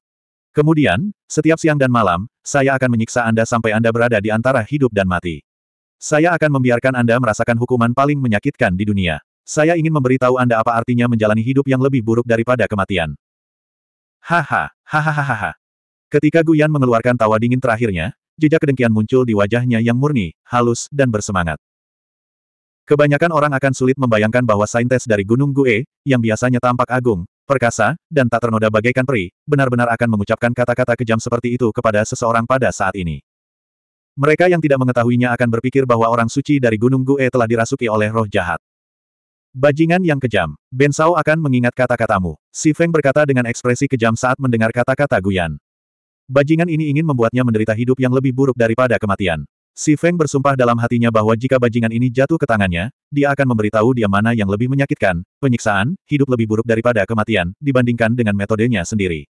Kemudian, setiap siang dan malam, saya akan menyiksa Anda sampai Anda berada di antara hidup dan mati. Saya akan membiarkan Anda merasakan hukuman paling menyakitkan di dunia. Saya ingin memberitahu Anda apa artinya menjalani hidup yang lebih buruk daripada kematian. Haha, hahaha. Ketika Guyan mengeluarkan tawa dingin terakhirnya, jejak kedengkian muncul di wajahnya yang murni, halus, dan bersemangat. Kebanyakan orang akan sulit membayangkan bahwa saintes dari Gunung Gue, yang biasanya tampak agung, perkasa, dan tak ternoda bagaikan peri, benar-benar akan mengucapkan kata-kata kejam seperti itu kepada seseorang pada saat ini. Mereka yang tidak mengetahuinya akan berpikir bahwa orang suci dari Gunung Gue telah dirasuki oleh roh jahat. Bajingan yang kejam, Ben Sao akan mengingat kata-katamu. Si Feng berkata dengan ekspresi kejam saat mendengar kata-kata Guyan. Bajingan ini ingin membuatnya menderita hidup yang lebih buruk daripada kematian. Si Feng bersumpah dalam hatinya bahwa jika bajingan ini jatuh ke tangannya, dia akan memberitahu dia mana yang lebih menyakitkan, penyiksaan, hidup lebih buruk daripada kematian, dibandingkan dengan metodenya sendiri.